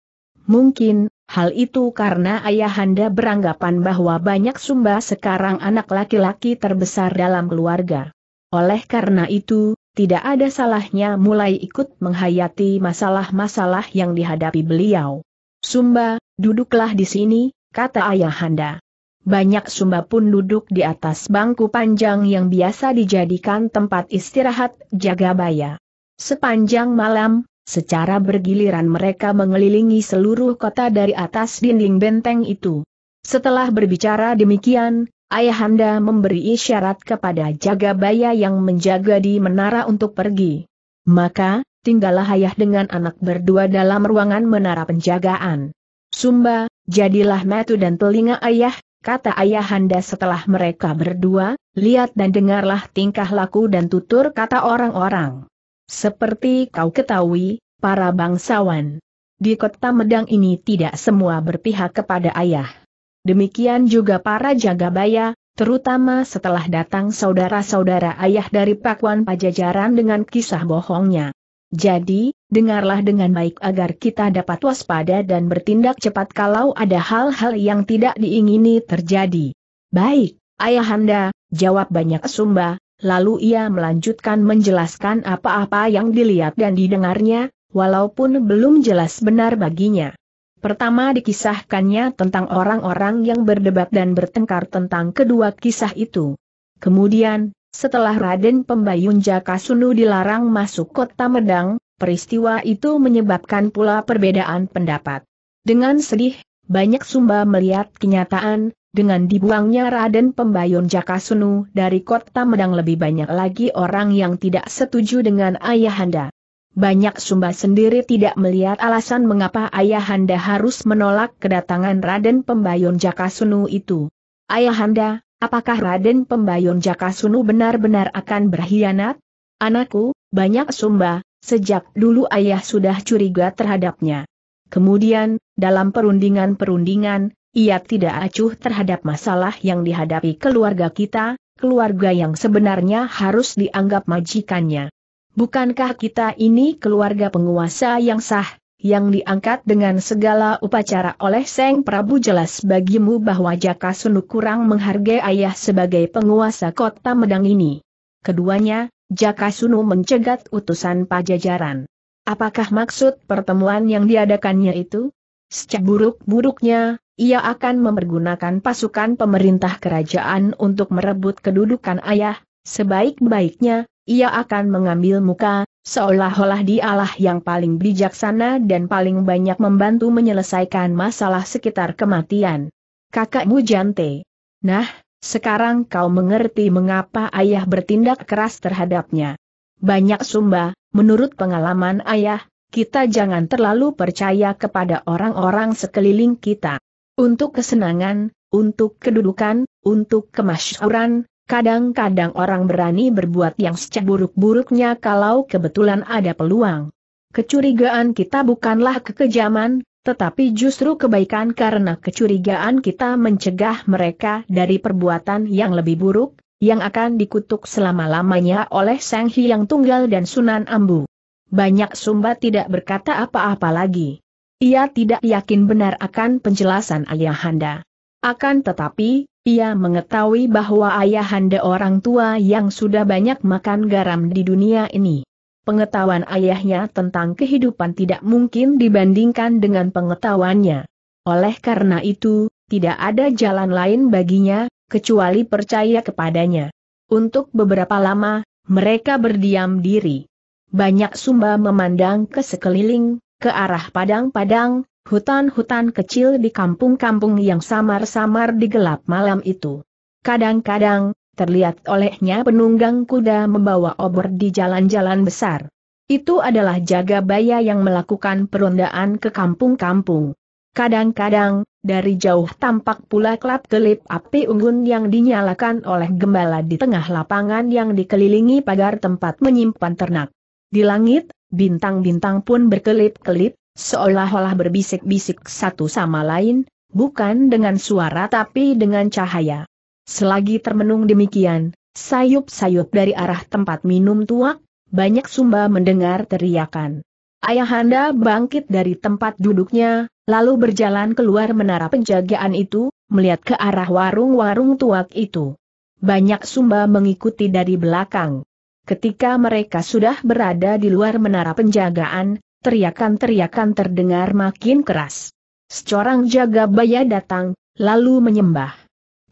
Mungkin, hal itu karena ayahanda beranggapan bahwa banyak sumba sekarang anak laki-laki terbesar dalam keluarga. Oleh karena itu, tidak ada salahnya mulai ikut menghayati masalah-masalah yang dihadapi beliau. Sumba, duduklah di sini, kata ayahanda. Banyak sumba pun duduk di atas bangku panjang yang biasa dijadikan tempat istirahat jaga baya. Sepanjang malam, secara bergiliran mereka mengelilingi seluruh kota dari atas dinding benteng itu. Setelah berbicara demikian, Ayahanda memberi isyarat kepada Jagabaya yang menjaga di menara untuk pergi. Maka, tinggallah ayah dengan anak berdua dalam ruangan menara penjagaan. Sumba, jadilah metu dan telinga ayah, kata ayahanda setelah mereka berdua, lihat dan dengarlah tingkah laku dan tutur kata orang-orang. Seperti kau ketahui, para bangsawan di kota Medang ini tidak semua berpihak kepada ayah. Demikian juga para jagabaya, terutama setelah datang saudara-saudara ayah dari Pakuan Pajajaran dengan kisah bohongnya. Jadi, dengarlah dengan baik agar kita dapat waspada dan bertindak cepat kalau ada hal-hal yang tidak diingini terjadi. Baik, Ayahanda, jawab banyak sumba, lalu ia melanjutkan menjelaskan apa-apa yang dilihat dan didengarnya, walaupun belum jelas benar baginya. Pertama dikisahkannya tentang orang-orang yang berdebat dan bertengkar tentang kedua kisah itu. Kemudian, setelah Raden Pembayun Jakasunu dilarang masuk kota Medang, peristiwa itu menyebabkan pula perbedaan pendapat. Dengan sedih, banyak Sumba melihat kenyataan, dengan dibuangnya Raden Pembayun Jakasunu dari kota Medang lebih banyak lagi orang yang tidak setuju dengan Ayahanda. Banyak Sumba sendiri tidak melihat alasan mengapa Ayahanda harus menolak kedatangan Raden Pembayun Jakasunu itu. Ayahanda, apakah Raden Pembayun Jakasunu benar-benar akan berkhianat? Anakku, banyak Sumba, sejak dulu ayah sudah curiga terhadapnya. Kemudian, dalam perundingan-perundingan, ia tidak acuh terhadap masalah yang dihadapi keluarga kita, keluarga yang sebenarnya harus dianggap majikannya. Bukankah kita ini keluarga penguasa yang sah, yang diangkat dengan segala upacara oleh Seng Prabu jelas bagimu bahwa Jaka Sunu kurang menghargai ayah sebagai penguasa kota Medang ini. Keduanya, Jaka Sunu mencegat utusan pajajaran. Apakah maksud pertemuan yang diadakannya itu? Secak buruk-buruknya, ia akan mempergunakan pasukan pemerintah kerajaan untuk merebut kedudukan ayah, sebaik-baiknya, ia akan mengambil muka, seolah-olah dialah yang paling bijaksana dan paling banyak membantu menyelesaikan masalah sekitar kematian. Kakakmu Jante. Nah, sekarang kau mengerti mengapa ayah bertindak keras terhadapnya. Banyak sumba, menurut pengalaman ayah, kita jangan terlalu percaya kepada orang-orang sekeliling kita. Untuk kesenangan, untuk kedudukan, untuk kemasyuran, kadang-kadang orang berani berbuat yang secaburuk-buruknya kalau kebetulan ada peluang. Kecurigaan kita bukanlah kekejaman, tetapi justru kebaikan karena kecurigaan kita mencegah mereka dari perbuatan yang lebih buruk, yang akan dikutuk selama-lamanya oleh Sang Hyang Tunggal dan Sunan Ambu. Banyak Sumba tidak berkata apa-apa lagi. Ia tidak yakin benar akan penjelasan ayahanda. Akan tetapi, ia mengetahui bahwa ayahanda orang tua yang sudah banyak makan garam di dunia ini. Pengetahuan ayahnya tentang kehidupan tidak mungkin dibandingkan dengan pengetahuannya. Oleh karena itu, tidak ada jalan lain baginya, kecuali percaya kepadanya. Untuk beberapa lama, mereka berdiam diri. Banyak sumba memandang ke sekeliling, ke arah padang-padang, hutan-hutan kecil di kampung-kampung yang samar-samar di gelap malam itu. Kadang-kadang, terlihat olehnya penunggang kuda membawa obor di jalan-jalan besar. Itu adalah jaga baya yang melakukan perondaan ke kampung-kampung. Kadang-kadang, dari jauh tampak pula kelap-kelip api unggun yang dinyalakan oleh gembala di tengah lapangan yang dikelilingi pagar tempat menyimpan ternak. Di langit bintang-bintang pun berkelip-kelip, seolah-olah berbisik-bisik satu sama lain, bukan dengan suara tapi dengan cahaya. Selagi termenung demikian, sayup-sayup dari arah tempat minum tuak, banyak sumba mendengar teriakan. Ayahanda bangkit dari tempat duduknya, lalu berjalan keluar menara penjagaan itu, melihat ke arah warung-warung tuak itu. Banyak sumba mengikuti dari belakang. Ketika mereka sudah berada di luar menara penjagaan, teriakan-teriakan terdengar makin keras. Seorang jaga baya datang, lalu menyembah.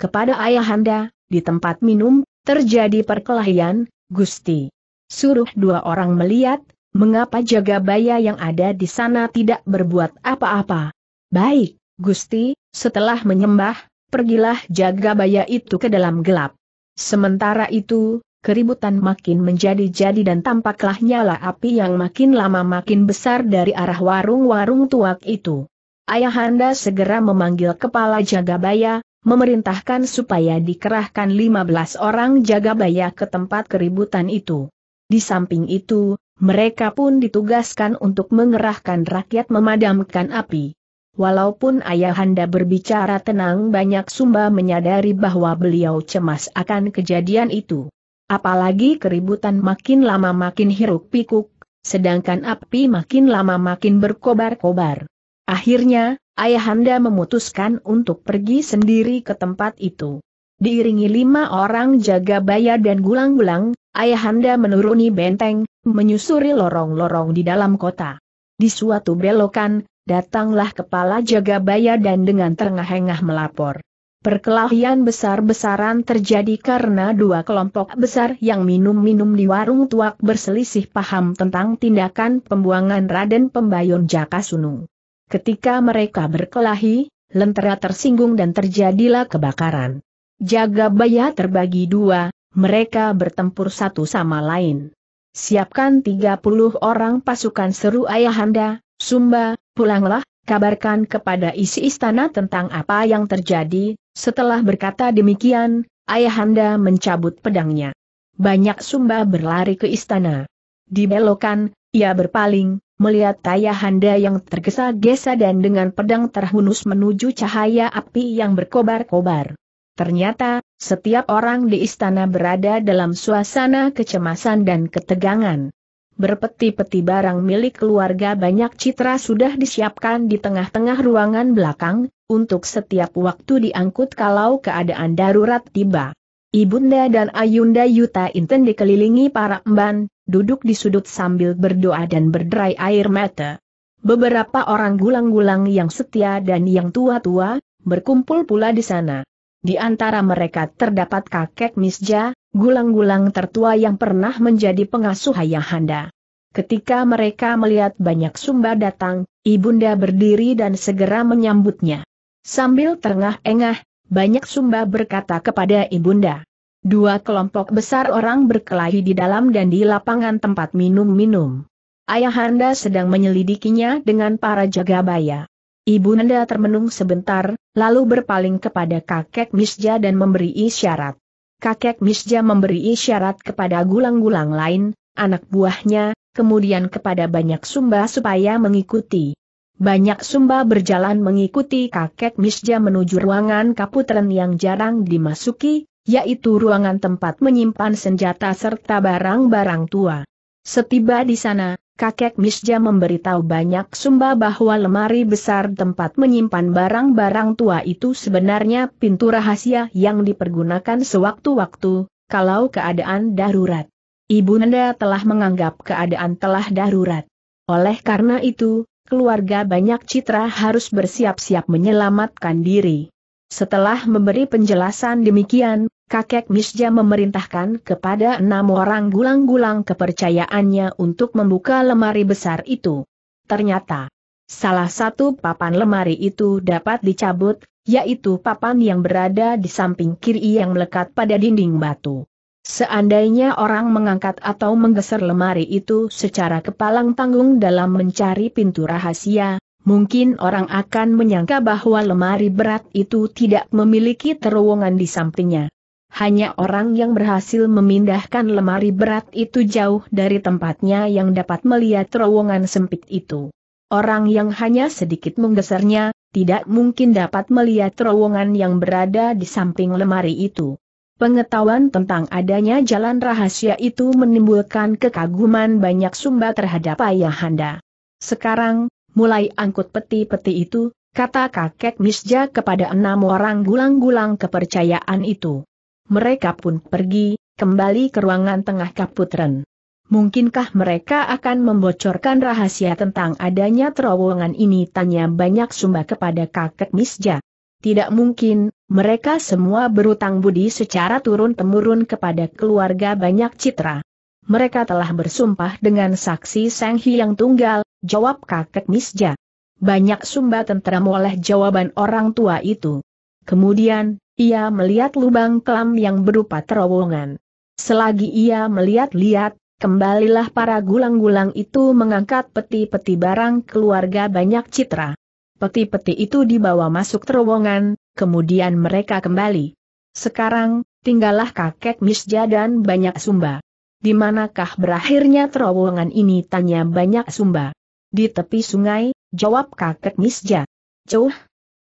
Kepada ayahanda, di tempat minum, terjadi perkelahian, Gusti. Suruh dua orang melihat, mengapa jaga baya yang ada di sana tidak berbuat apa-apa. Baik, Gusti, setelah menyembah, pergilah jaga baya itu ke dalam gelap. Sementara itu, keributan makin menjadi-jadi dan tampaklah nyala api yang makin lama makin besar dari arah warung-warung tuak itu. Ayahanda segera memanggil kepala Jagabaya, memerintahkan supaya dikerahkan 15 orang Jagabaya ke tempat keributan itu. Di samping itu, mereka pun ditugaskan untuk mengerahkan rakyat memadamkan api. Walaupun ayahanda berbicara tenang banyak Sumba menyadari bahwa beliau cemas akan kejadian itu. Apalagi keributan makin lama makin hiruk pikuk, sedangkan api makin lama makin berkobar-kobar. Akhirnya, ayahanda memutuskan untuk pergi sendiri ke tempat itu. Diiringi lima orang jaga bayar dan gulang-gulang, ayahanda menuruni benteng, menyusuri lorong-lorong di dalam kota. Di suatu belokan, datanglah kepala jaga bayar dan dengan terengah-engah melapor. Perkelahian besar-besaran terjadi karena dua kelompok besar yang minum-minum di warung tuak berselisih paham tentang tindakan pembuangan Raden Pembayun Jaka Sunung. Ketika mereka berkelahi, lentera tersinggung dan terjadilah kebakaran. Jaga Jagabaya terbagi dua, mereka bertempur satu sama lain. Siapkan 30 orang pasukan seru ayahanda, Sumba, pulanglah, kabarkan kepada isi istana tentang apa yang terjadi, setelah berkata demikian, Ayahanda mencabut pedangnya. Banyak sumba berlari ke istana. Dibelokan, ia berpaling, melihat Ayahanda yang tergesa-gesa dan dengan pedang terhunus menuju cahaya api yang berkobar-kobar. Ternyata, setiap orang di istana berada dalam suasana kecemasan dan ketegangan. Berpeti-peti barang milik keluarga banyak citra sudah disiapkan di tengah-tengah ruangan belakang, untuk setiap waktu diangkut kalau keadaan darurat tiba. Ibunda dan Ayunda Yuta Inten dikelilingi para emban, duduk di sudut sambil berdoa dan berderai air mata. Beberapa orang gulang-gulang yang setia dan yang tua-tua, berkumpul pula di sana. Di antara mereka terdapat kakek Misja, gulang-gulang tertua yang pernah menjadi pengasuh Hayahanda. Ketika mereka melihat banyak sumba datang, ibunda berdiri dan segera menyambutnya. Sambil terengah-engah, banyak sumba berkata kepada Ibunda. Dua kelompok besar orang berkelahi di dalam dan di lapangan tempat minum-minum. Ayahanda sedang menyelidikinya dengan para jagabaya. Ibunda termenung sebentar, lalu berpaling kepada kakek Misja dan memberi isyarat. Kakek Misja memberi isyarat kepada gulang-gulang lain, anak buahnya, kemudian kepada banyak sumba supaya mengikuti. Banyak sumba berjalan mengikuti kakek Misja menuju ruangan kaputren yang jarang dimasuki, yaitu ruangan tempat menyimpan senjata serta barang-barang tua. Setiba di sana, kakek Misja memberitahu banyak sumba bahwa lemari besar tempat menyimpan barang-barang tua itu sebenarnya pintu rahasia yang dipergunakan sewaktu-waktu, kalau keadaan darurat. Ibu Nanda telah menganggap keadaan telah darurat. Oleh karena itu, keluarga banyak citra harus bersiap-siap menyelamatkan diri. Setelah memberi penjelasan demikian, kakek Misja memerintahkan kepada enam orang gulang-gulang kepercayaannya untuk membuka lemari besar itu. Ternyata, salah satu papan lemari itu dapat dicabut, yaitu papan yang berada di samping kiri yang melekat pada dinding batu. Seandainya orang mengangkat atau menggeser lemari itu secara kepalang tanggung dalam mencari pintu rahasia, mungkin orang akan menyangka bahwa lemari berat itu tidak memiliki terowongan di sampingnya. Hanya orang yang berhasil memindahkan lemari berat itu jauh dari tempatnya yang dapat melihat terowongan sempit itu. Orang yang hanya sedikit menggesernya, tidak mungkin dapat melihat terowongan yang berada di samping lemari itu. Pengetahuan tentang adanya jalan rahasia itu menimbulkan kekaguman banyak sumba terhadap ayahanda. Sekarang, mulai angkut peti-peti itu, kata kakek Misja kepada enam orang gulang-gulang kepercayaan itu. Mereka pun pergi, kembali ke ruangan tengah kaputren. Mungkinkah mereka akan membocorkan rahasia tentang adanya terowongan ini? Tanya banyak sumba kepada kakek Misja. Tidak mungkin, mereka semua berutang budi secara turun-temurun kepada keluarga banyak citra. Mereka telah bersumpah dengan saksi Sang Hyang Tunggal, jawab kakek Misja. Banyak sumba tentera oleh jawaban orang tua itu. Kemudian, ia melihat lubang kelam yang berupa terowongan. Selagi ia melihat-lihat, kembalilah para gulang-gulang itu mengangkat peti-peti barang keluarga banyak citra. Peti-peti itu dibawa masuk terowongan, kemudian mereka kembali. Sekarang, tinggallah kakek Misja dan banyak sumba. Di manakah berakhirnya terowongan ini? Tanya banyak sumba. Di tepi sungai, jawab kakek Misja. Jauh?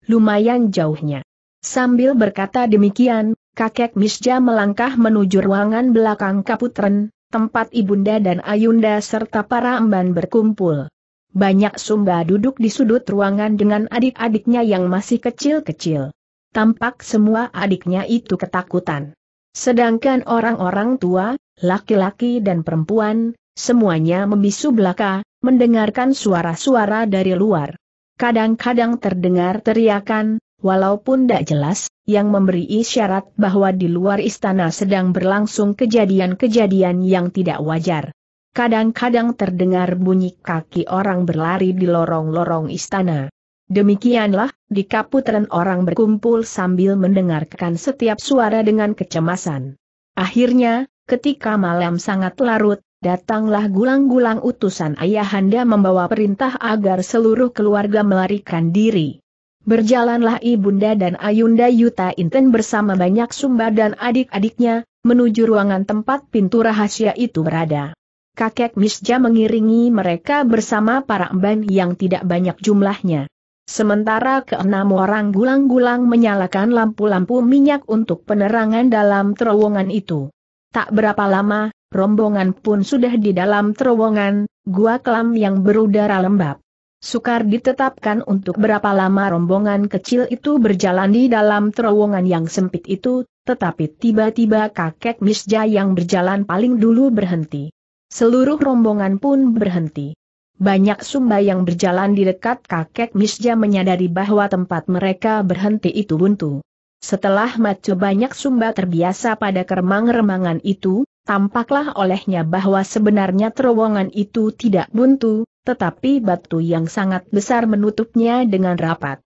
Lumayan jauhnya. Sambil berkata demikian, kakek Misja melangkah menuju ruangan belakang Kaputren, tempat ibunda dan ayunda serta para emban berkumpul. Banyak Sumba duduk di sudut ruangan dengan adik-adiknya yang masih kecil-kecil. Tampak semua adiknya itu ketakutan. Sedangkan orang-orang tua, laki-laki dan perempuan, semuanya membisu belaka, mendengarkan suara-suara dari luar. Kadang-kadang terdengar teriakan, walaupun tidak jelas, yang memberi isyarat bahwa di luar istana sedang berlangsung kejadian-kejadian yang tidak wajar. Kadang-kadang terdengar bunyi kaki orang berlari di lorong-lorong istana. Demikianlah, di Kaputren orang berkumpul sambil mendengarkan setiap suara dengan kecemasan. Akhirnya, ketika malam sangat larut, datanglah gulang-gulang utusan ayahanda membawa perintah agar seluruh keluarga melarikan diri. Berjalanlah Ibunda dan Ayunda Yuta Inten bersama banyak sumba dan adik-adiknya, menuju ruangan tempat pintu rahasia itu berada kakek Misja mengiringi mereka bersama para emban yang tidak banyak jumlahnya. Sementara keenam orang gulang-gulang menyalakan lampu-lampu minyak untuk penerangan dalam terowongan itu. Tak berapa lama, rombongan pun sudah di dalam terowongan, gua kelam yang berudara lembab. Sukar ditetapkan untuk berapa lama rombongan kecil itu berjalan di dalam terowongan yang sempit itu, tetapi tiba-tiba kakek Misja yang berjalan paling dulu berhenti. Seluruh rombongan pun berhenti. Banyak sumba yang berjalan di dekat kakek Misja menyadari bahwa tempat mereka berhenti itu buntu. Setelah macu banyak sumba terbiasa pada kermang-remangan itu, tampaklah olehnya bahwa sebenarnya terowongan itu tidak buntu, tetapi batu yang sangat besar menutupnya dengan rapat.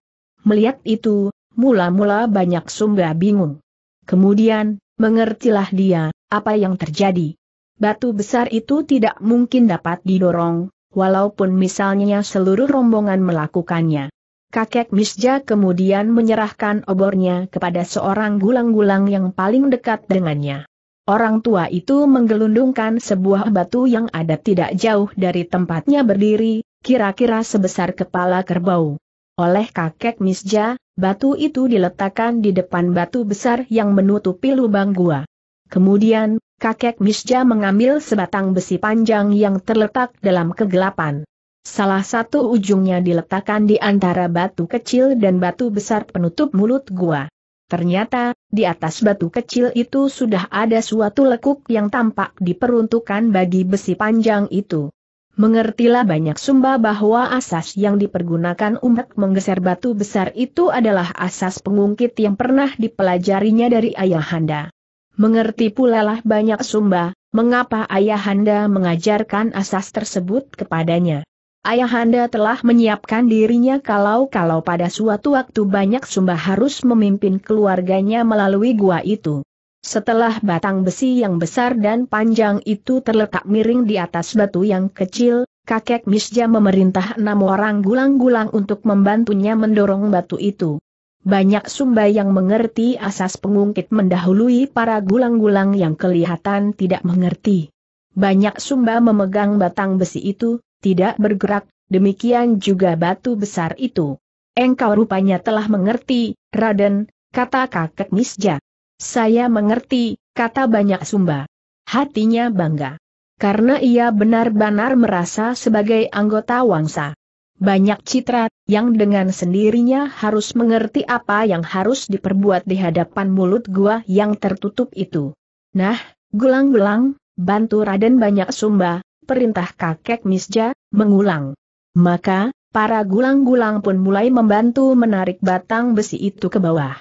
Melihat itu, mula-mula banyak sumba bingung. Kemudian, mengertilah dia, apa yang terjadi. Batu besar itu tidak mungkin dapat didorong, walaupun misalnya seluruh rombongan melakukannya. Kakek Misja kemudian menyerahkan obornya kepada seorang gulang-gulang yang paling dekat dengannya. Orang tua itu menggelundungkan sebuah batu yang ada tidak jauh dari tempatnya berdiri, kira-kira sebesar kepala kerbau. Oleh kakek Misja, batu itu diletakkan di depan batu besar yang menutupi lubang gua. Kemudian, kakek Misja mengambil sebatang besi panjang yang terletak dalam kegelapan. Salah satu ujungnya diletakkan di antara batu kecil dan batu besar penutup mulut gua. Ternyata, di atas batu kecil itu sudah ada suatu lekuk yang tampak diperuntukkan bagi besi panjang itu. Mengertilah banyak sumba bahwa asas yang dipergunakan umat menggeser batu besar itu adalah asas pengungkit yang pernah dipelajarinya dari ayahanda. Mengerti pula lah banyak sumba, mengapa ayahanda mengajarkan asas tersebut kepadanya. Ayahanda telah menyiapkan dirinya kalau-kalau pada suatu waktu banyak sumba harus memimpin keluarganya melalui gua itu. Setelah batang besi yang besar dan panjang itu terletak miring di atas batu yang kecil, kakek Misja memerintah enam orang gulang-gulang untuk membantunya mendorong batu itu. Banyak sumba yang mengerti asas pengungkit mendahului para gulang-gulang yang kelihatan tidak mengerti. Banyak sumba memegang batang besi itu, tidak bergerak, demikian juga batu besar itu. Engkau rupanya telah mengerti, Raden, kata kakek Misja. Saya mengerti, kata banyak sumba. Hatinya bangga. Karena ia benar-benar merasa sebagai anggota wangsa. Banyak citra, yang dengan sendirinya harus mengerti apa yang harus diperbuat di hadapan mulut gua yang tertutup itu. Nah, gulang-gulang, bantu Raden banyak sumba, perintah kakek Misja, mengulang. Maka, para gulang-gulang pun mulai membantu menarik batang besi itu ke bawah.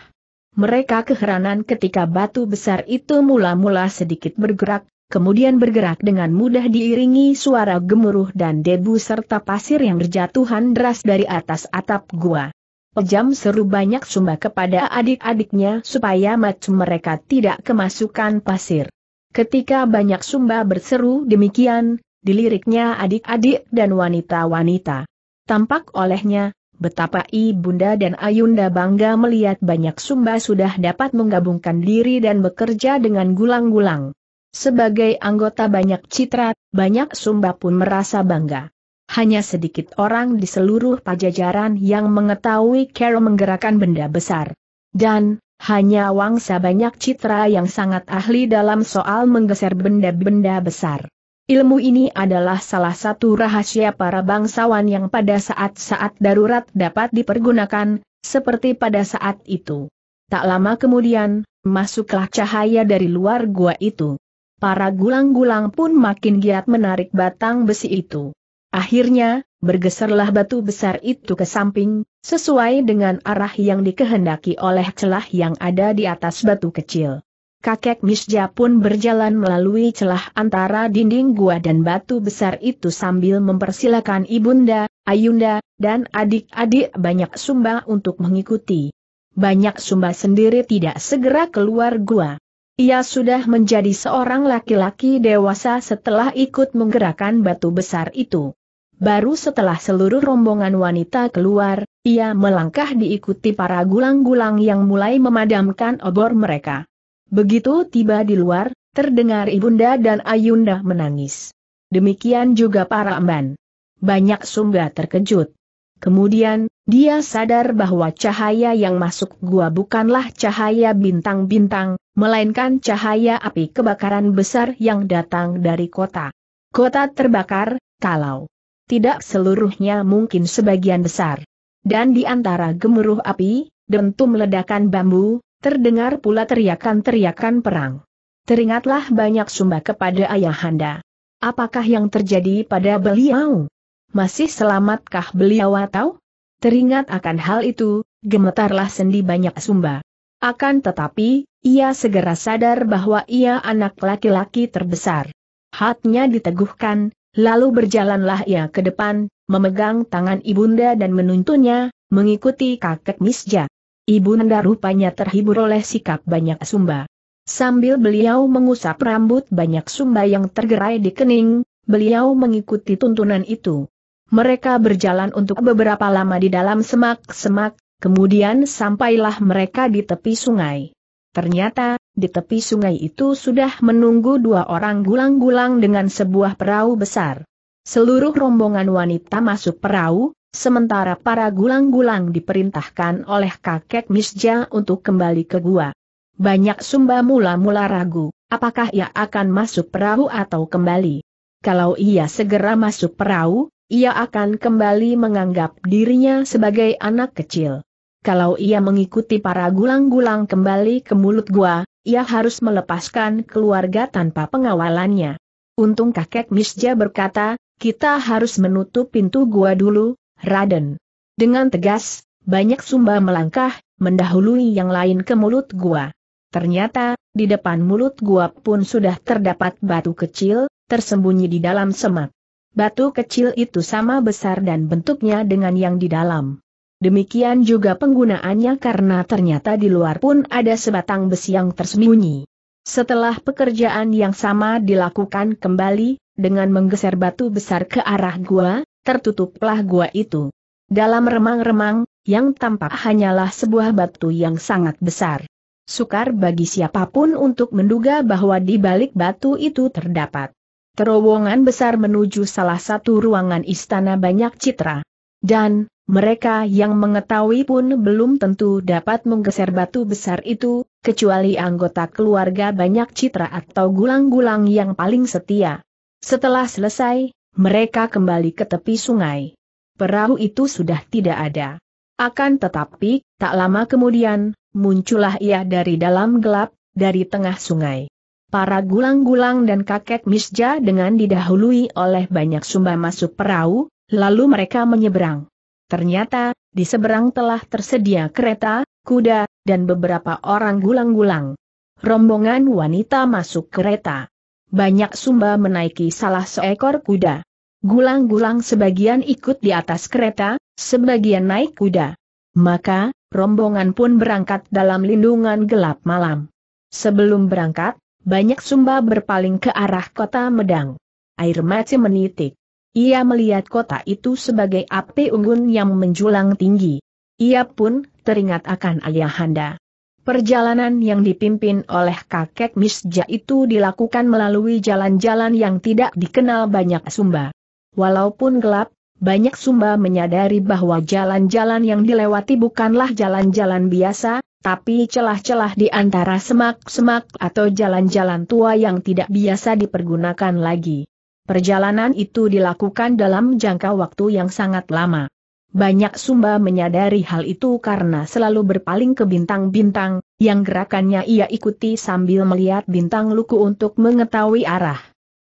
Mereka keheranan ketika batu besar itu mula-mula sedikit bergerak, kemudian bergerak dengan mudah diiringi suara gemuruh dan debu serta pasir yang berjatuhan deras dari atas atap gua. Pejam seru banyak sumba kepada adik-adiknya supaya macam mereka tidak kemasukan pasir. Ketika banyak sumba berseru demikian, diliriknya adik-adik dan wanita-wanita. Tampak olehnya, betapa Ibunda dan Ayunda bangga melihat banyak sumba sudah dapat menggabungkan diri dan bekerja dengan gulang-gulang. Sebagai anggota banyak citra, banyak sumba pun merasa bangga. Hanya sedikit orang di seluruh pajajaran yang mengetahui Carol menggerakkan benda besar. Dan, hanya wangsa banyak citra yang sangat ahli dalam soal menggeser benda-benda besar. Ilmu ini adalah salah satu rahasia para bangsawan yang pada saat-saat darurat dapat dipergunakan, seperti pada saat itu. Tak lama kemudian, masuklah cahaya dari luar gua itu para gulang-gulang pun makin giat menarik batang besi itu. Akhirnya, bergeserlah batu besar itu ke samping, sesuai dengan arah yang dikehendaki oleh celah yang ada di atas batu kecil. Kakek Misja pun berjalan melalui celah antara dinding gua dan batu besar itu sambil mempersilakan ibunda, ayunda, dan adik-adik banyak sumba untuk mengikuti. Banyak sumba sendiri tidak segera keluar gua. Ia sudah menjadi seorang laki-laki dewasa setelah ikut menggerakkan batu besar itu. Baru setelah seluruh rombongan wanita keluar, ia melangkah diikuti para gulang-gulang yang mulai memadamkan obor mereka. Begitu tiba di luar, terdengar Ibunda dan Ayunda menangis. Demikian juga para emban. Banyak sumba terkejut. Kemudian, dia sadar bahwa cahaya yang masuk gua bukanlah cahaya bintang-bintang, melainkan cahaya api kebakaran besar yang datang dari kota. Kota terbakar, kalau tidak seluruhnya mungkin sebagian besar. Dan di antara gemuruh api, dentum ledakan bambu, terdengar pula teriakan-teriakan perang. Teringatlah banyak sumba kepada ayahanda. Apakah yang terjadi pada beliau? masih selamatkah beliau atau? Teringat akan hal itu, gemetarlah sendi banyak sumba. Akan tetapi, ia segera sadar bahwa ia anak laki-laki terbesar. Hatnya diteguhkan, lalu berjalanlah ia ke depan, memegang tangan ibunda dan menuntunnya, mengikuti kakek Misja. Ibunda rupanya terhibur oleh sikap banyak sumba. Sambil beliau mengusap rambut banyak sumba yang tergerai di kening, beliau mengikuti tuntunan itu. Mereka berjalan untuk beberapa lama di dalam semak-semak, kemudian sampailah mereka di tepi sungai. Ternyata, di tepi sungai itu sudah menunggu dua orang gulang-gulang dengan sebuah perahu besar. Seluruh rombongan wanita masuk perahu, sementara para gulang-gulang diperintahkan oleh kakek Misja untuk kembali ke gua. Banyak sumba mula-mula ragu, apakah ia akan masuk perahu atau kembali. Kalau ia segera masuk perahu, ia akan kembali menganggap dirinya sebagai anak kecil. Kalau ia mengikuti para gulang-gulang kembali ke mulut gua, ia harus melepaskan keluarga tanpa pengawalannya. Untung kakek Misja berkata, kita harus menutup pintu gua dulu, Raden. Dengan tegas, banyak sumba melangkah, mendahului yang lain ke mulut gua. Ternyata, di depan mulut gua pun sudah terdapat batu kecil, tersembunyi di dalam semak. Batu kecil itu sama besar dan bentuknya dengan yang di dalam. Demikian juga penggunaannya karena ternyata di luar pun ada sebatang besi yang tersembunyi. Setelah pekerjaan yang sama dilakukan kembali, dengan menggeser batu besar ke arah gua, tertutuplah gua itu. Dalam remang-remang, yang tampak hanyalah sebuah batu yang sangat besar. Sukar bagi siapapun untuk menduga bahwa di balik batu itu terdapat Terowongan besar menuju salah satu ruangan istana banyak citra. Dan, mereka yang mengetahui pun belum tentu dapat menggeser batu besar itu, kecuali anggota keluarga banyak citra atau gulang-gulang yang paling setia. Setelah selesai, mereka kembali ke tepi sungai. Perahu itu sudah tidak ada. Akan tetapi, tak lama kemudian, muncullah ia dari dalam gelap, dari tengah sungai. Para gulang-gulang dan kakek Misja dengan didahului oleh banyak sumba masuk perahu, lalu mereka menyeberang. Ternyata, di seberang telah tersedia kereta, kuda, dan beberapa orang gulang-gulang. Rombongan wanita masuk kereta. Banyak sumba menaiki salah seekor kuda. Gulang-gulang sebagian ikut di atas kereta, sebagian naik kuda. Maka, rombongan pun berangkat dalam lindungan gelap malam. Sebelum berangkat, banyak sumba berpaling ke arah kota Medang. Air mata menitik. Ia melihat kota itu sebagai api unggun yang menjulang tinggi. Ia pun teringat akan ayahanda. Perjalanan yang dipimpin oleh kakek Misja itu dilakukan melalui jalan-jalan yang tidak dikenal banyak sumba. Walaupun gelap, banyak sumba menyadari bahwa jalan-jalan yang dilewati bukanlah jalan-jalan biasa, tapi celah-celah di antara semak-semak atau jalan-jalan tua yang tidak biasa dipergunakan lagi. Perjalanan itu dilakukan dalam jangka waktu yang sangat lama. Banyak Sumba menyadari hal itu karena selalu berpaling ke bintang-bintang, yang gerakannya ia ikuti sambil melihat bintang luku untuk mengetahui arah.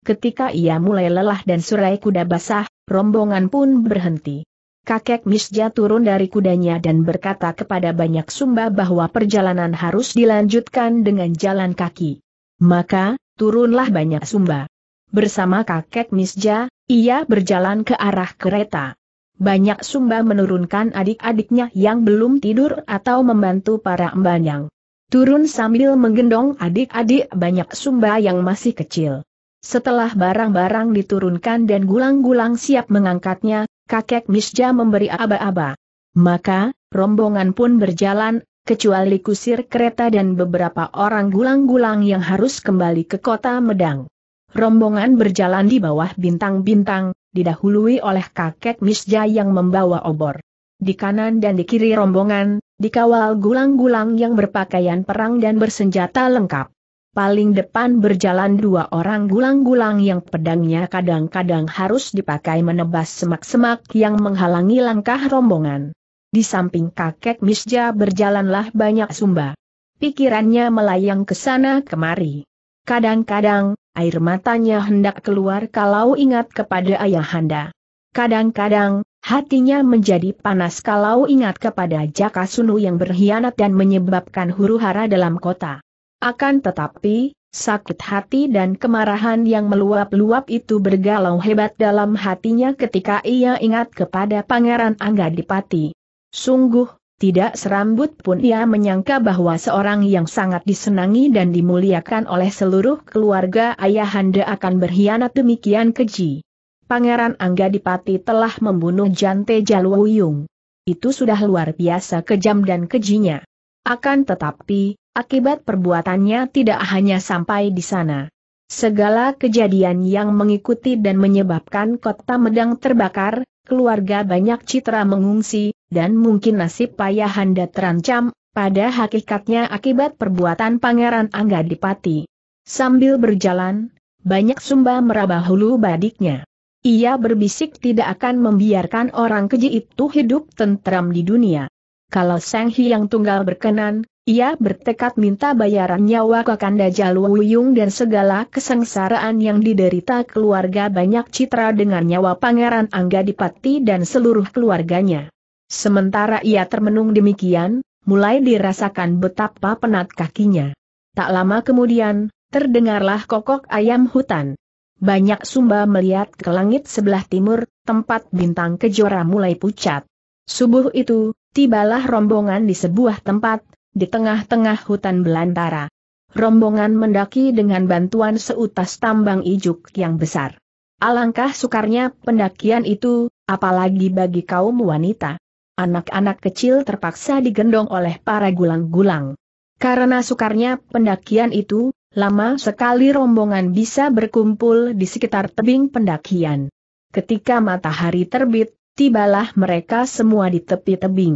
Ketika ia mulai lelah dan surai kuda basah, rombongan pun berhenti kakek Misja turun dari kudanya dan berkata kepada banyak sumba bahwa perjalanan harus dilanjutkan dengan jalan kaki. Maka, turunlah banyak sumba. Bersama kakek Misja, ia berjalan ke arah kereta. Banyak sumba menurunkan adik-adiknya yang belum tidur atau membantu para embanyang. Turun sambil menggendong adik-adik banyak sumba yang masih kecil. Setelah barang-barang diturunkan dan gulang-gulang siap mengangkatnya, kakek Misja memberi aba-aba. Maka, rombongan pun berjalan, kecuali kusir kereta dan beberapa orang gulang-gulang yang harus kembali ke kota Medang. Rombongan berjalan di bawah bintang-bintang, didahului oleh kakek Misja yang membawa obor. Di kanan dan di kiri rombongan, dikawal gulang-gulang yang berpakaian perang dan bersenjata lengkap paling depan berjalan dua orang gulang-gulang yang pedangnya kadang-kadang harus dipakai menebas semak-semak yang menghalangi langkah rombongan. Di samping kakek Misja berjalanlah banyak sumba. Pikirannya melayang ke sana kemari. Kadang-kadang, air matanya hendak keluar kalau ingat kepada ayahanda. Kadang-kadang, hatinya menjadi panas kalau ingat kepada Jaka Sunu yang berkhianat dan menyebabkan huru-hara dalam kota. Akan tetapi, sakit hati dan kemarahan yang meluap-luap itu bergalau hebat dalam hatinya ketika ia ingat kepada Pangeran Angga Dipati. Sungguh, tidak serambut pun ia menyangka bahwa seorang yang sangat disenangi dan dimuliakan oleh seluruh keluarga ayahanda akan berkhianat demikian keji. Pangeran Angga Dipati telah membunuh Jante Jaluwuyung. Itu sudah luar biasa kejam dan kejinya. Akan tetapi, akibat perbuatannya tidak hanya sampai di sana. Segala kejadian yang mengikuti dan menyebabkan kota Medang terbakar, keluarga banyak citra mengungsi, dan mungkin nasib Payahanda terancam, pada hakikatnya akibat perbuatan Pangeran Angga Dipati. Sambil berjalan, banyak sumba meraba hulu badiknya. Ia berbisik tidak akan membiarkan orang keji itu hidup tentram di dunia. Kalau Seng Hyang Tunggal berkenan, ia bertekad minta bayaran nyawa Kakanda Jalu Wuyung dan segala kesengsaraan yang diderita keluarga banyak citra dengan nyawa Pangeran Angga Dipati dan seluruh keluarganya. Sementara ia termenung demikian, mulai dirasakan betapa penat kakinya. Tak lama kemudian, terdengarlah kokok ayam hutan. Banyak sumba melihat ke langit sebelah timur, tempat bintang kejora mulai pucat. Subuh itu, tibalah rombongan di sebuah tempat, di tengah-tengah hutan belantara. Rombongan mendaki dengan bantuan seutas tambang ijuk yang besar. Alangkah sukarnya pendakian itu, apalagi bagi kaum wanita. Anak-anak kecil terpaksa digendong oleh para gulang-gulang. Karena sukarnya pendakian itu, lama sekali rombongan bisa berkumpul di sekitar tebing pendakian. Ketika matahari terbit, tibalah mereka semua di tepi tebing.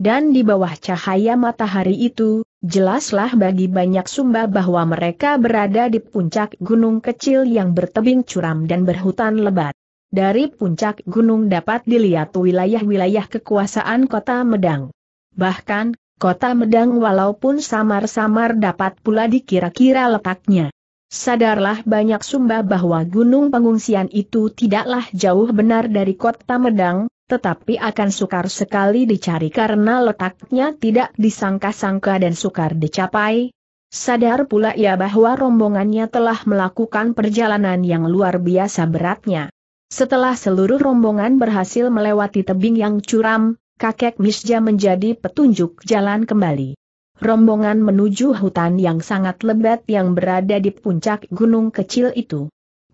Dan di bawah cahaya matahari itu, jelaslah bagi banyak sumba bahwa mereka berada di puncak gunung kecil yang bertebing curam dan berhutan lebat. Dari puncak gunung dapat dilihat wilayah-wilayah kekuasaan kota Medang. Bahkan, kota Medang walaupun samar-samar dapat pula dikira-kira letaknya. Sadarlah banyak sumba bahwa gunung pengungsian itu tidaklah jauh benar dari kota Medang, tetapi akan sukar sekali dicari karena letaknya tidak disangka-sangka dan sukar dicapai. Sadar pula ia bahwa rombongannya telah melakukan perjalanan yang luar biasa beratnya. Setelah seluruh rombongan berhasil melewati tebing yang curam, kakek Misja menjadi petunjuk jalan kembali. Rombongan menuju hutan yang sangat lebat yang berada di puncak gunung kecil itu.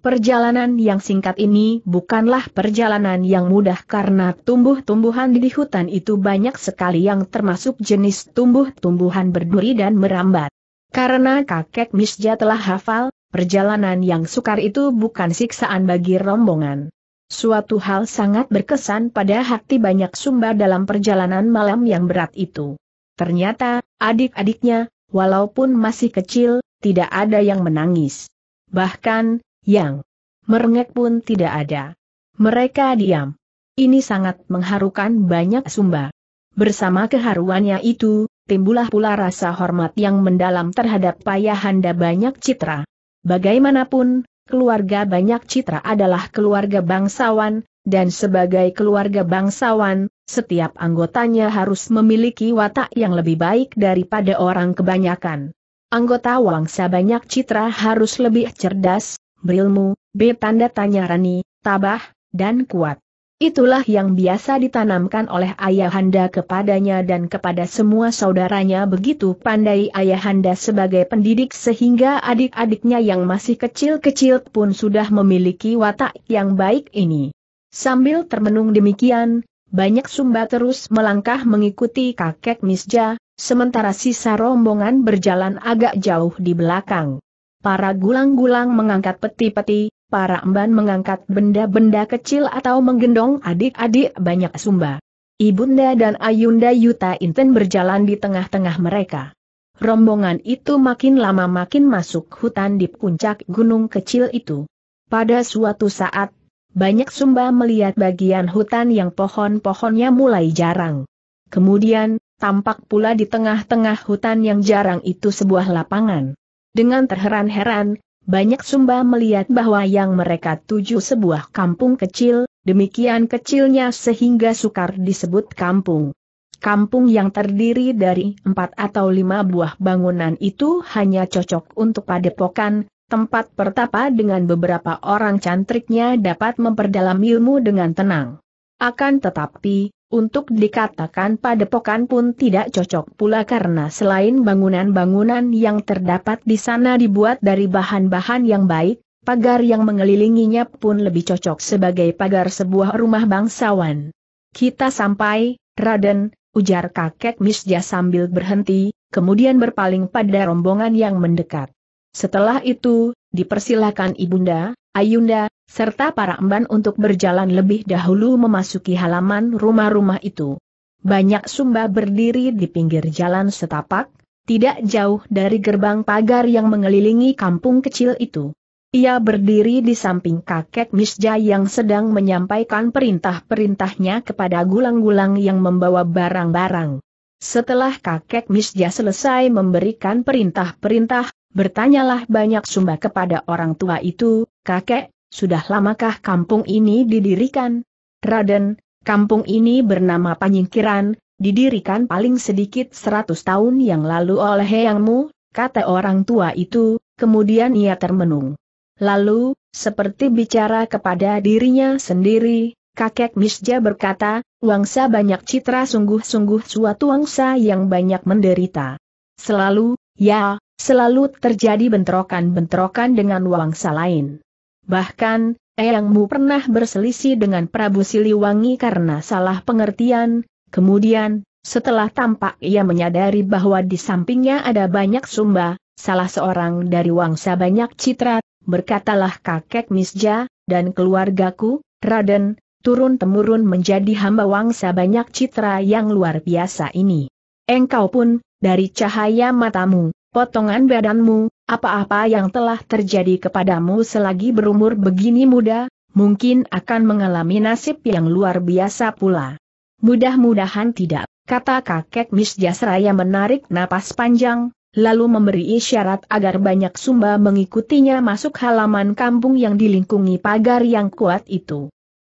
Perjalanan yang singkat ini bukanlah perjalanan yang mudah karena tumbuh-tumbuhan di hutan itu banyak sekali yang termasuk jenis tumbuh-tumbuhan berduri dan merambat. Karena kakek Misja telah hafal, perjalanan yang sukar itu bukan siksaan bagi rombongan. Suatu hal sangat berkesan pada hati banyak sumba dalam perjalanan malam yang berat itu. Ternyata, adik-adiknya, walaupun masih kecil, tidak ada yang menangis. Bahkan, yang merengek pun tidak ada. Mereka diam. Ini sangat mengharukan banyak sumba. Bersama keharuannya itu, timbullah pula rasa hormat yang mendalam terhadap payahanda banyak citra. Bagaimanapun, keluarga banyak citra adalah keluarga bangsawan, dan sebagai keluarga bangsawan, setiap anggotanya harus memiliki watak yang lebih baik daripada orang kebanyakan. Anggota wangsa banyak citra harus lebih cerdas, berilmu, B. Tanda tanya Rani, tabah, dan kuat. Itulah yang biasa ditanamkan oleh ayahanda kepadanya dan kepada semua saudaranya begitu pandai ayahanda sebagai pendidik sehingga adik-adiknya yang masih kecil-kecil pun sudah memiliki watak yang baik ini. Sambil termenung demikian, banyak sumba terus melangkah mengikuti kakek Misja, sementara sisa rombongan berjalan agak jauh di belakang para gulang-gulang mengangkat peti-peti, para emban mengangkat benda-benda kecil atau menggendong adik-adik banyak sumba. Ibunda dan Ayunda Yuta Inten berjalan di tengah-tengah mereka. Rombongan itu makin lama makin masuk hutan di puncak gunung kecil itu. Pada suatu saat, banyak sumba melihat bagian hutan yang pohon-pohonnya mulai jarang. Kemudian, tampak pula di tengah-tengah hutan yang jarang itu sebuah lapangan. Dengan terheran-heran, banyak sumba melihat bahwa yang mereka tuju sebuah kampung kecil, demikian kecilnya sehingga sukar disebut kampung. Kampung yang terdiri dari empat atau lima buah bangunan itu hanya cocok untuk padepokan, tempat pertapa dengan beberapa orang cantriknya dapat memperdalam ilmu dengan tenang. Akan tetapi, untuk dikatakan padepokan pun tidak cocok pula karena selain bangunan-bangunan yang terdapat di sana dibuat dari bahan-bahan yang baik, pagar yang mengelilinginya pun lebih cocok sebagai pagar sebuah rumah bangsawan. Kita sampai, Raden, ujar kakek Misja sambil berhenti, kemudian berpaling pada rombongan yang mendekat. Setelah itu, dipersilakan Ibunda, Ayunda, serta para emban untuk berjalan lebih dahulu memasuki halaman rumah-rumah itu. Banyak sumba berdiri di pinggir jalan setapak, tidak jauh dari gerbang pagar yang mengelilingi kampung kecil itu. Ia berdiri di samping kakek Misja yang sedang menyampaikan perintah-perintahnya kepada gulang-gulang yang membawa barang-barang. Setelah kakek Misja selesai memberikan perintah-perintah, bertanyalah banyak sumba kepada orang tua itu, kakek, sudah lamakah kampung ini didirikan? Raden, kampung ini bernama Panyingkiran, didirikan paling sedikit 100 tahun yang lalu oleh Heyangmu, kata orang tua itu, kemudian ia termenung. Lalu, seperti bicara kepada dirinya sendiri, kakek Misja berkata, wangsa banyak citra sungguh-sungguh suatu wangsa yang banyak menderita. Selalu, ya, Selalu terjadi bentrokan-bentrokan dengan wangsa lain. Bahkan, Eyangmu pernah berselisih dengan Prabu Siliwangi karena salah pengertian, kemudian, setelah tampak ia menyadari bahwa di sampingnya ada banyak sumba, salah seorang dari wangsa banyak citra, berkatalah kakek Misja, dan keluargaku, Raden, turun-temurun menjadi hamba wangsa banyak citra yang luar biasa ini. Engkau pun, dari cahaya matamu, potongan badanmu, apa-apa yang telah terjadi kepadamu selagi berumur begini muda, mungkin akan mengalami nasib yang luar biasa pula. Mudah-mudahan tidak, kata kakek Miss Jasraya menarik napas panjang, lalu memberi isyarat agar banyak sumba mengikutinya masuk halaman kampung yang dilingkungi pagar yang kuat itu.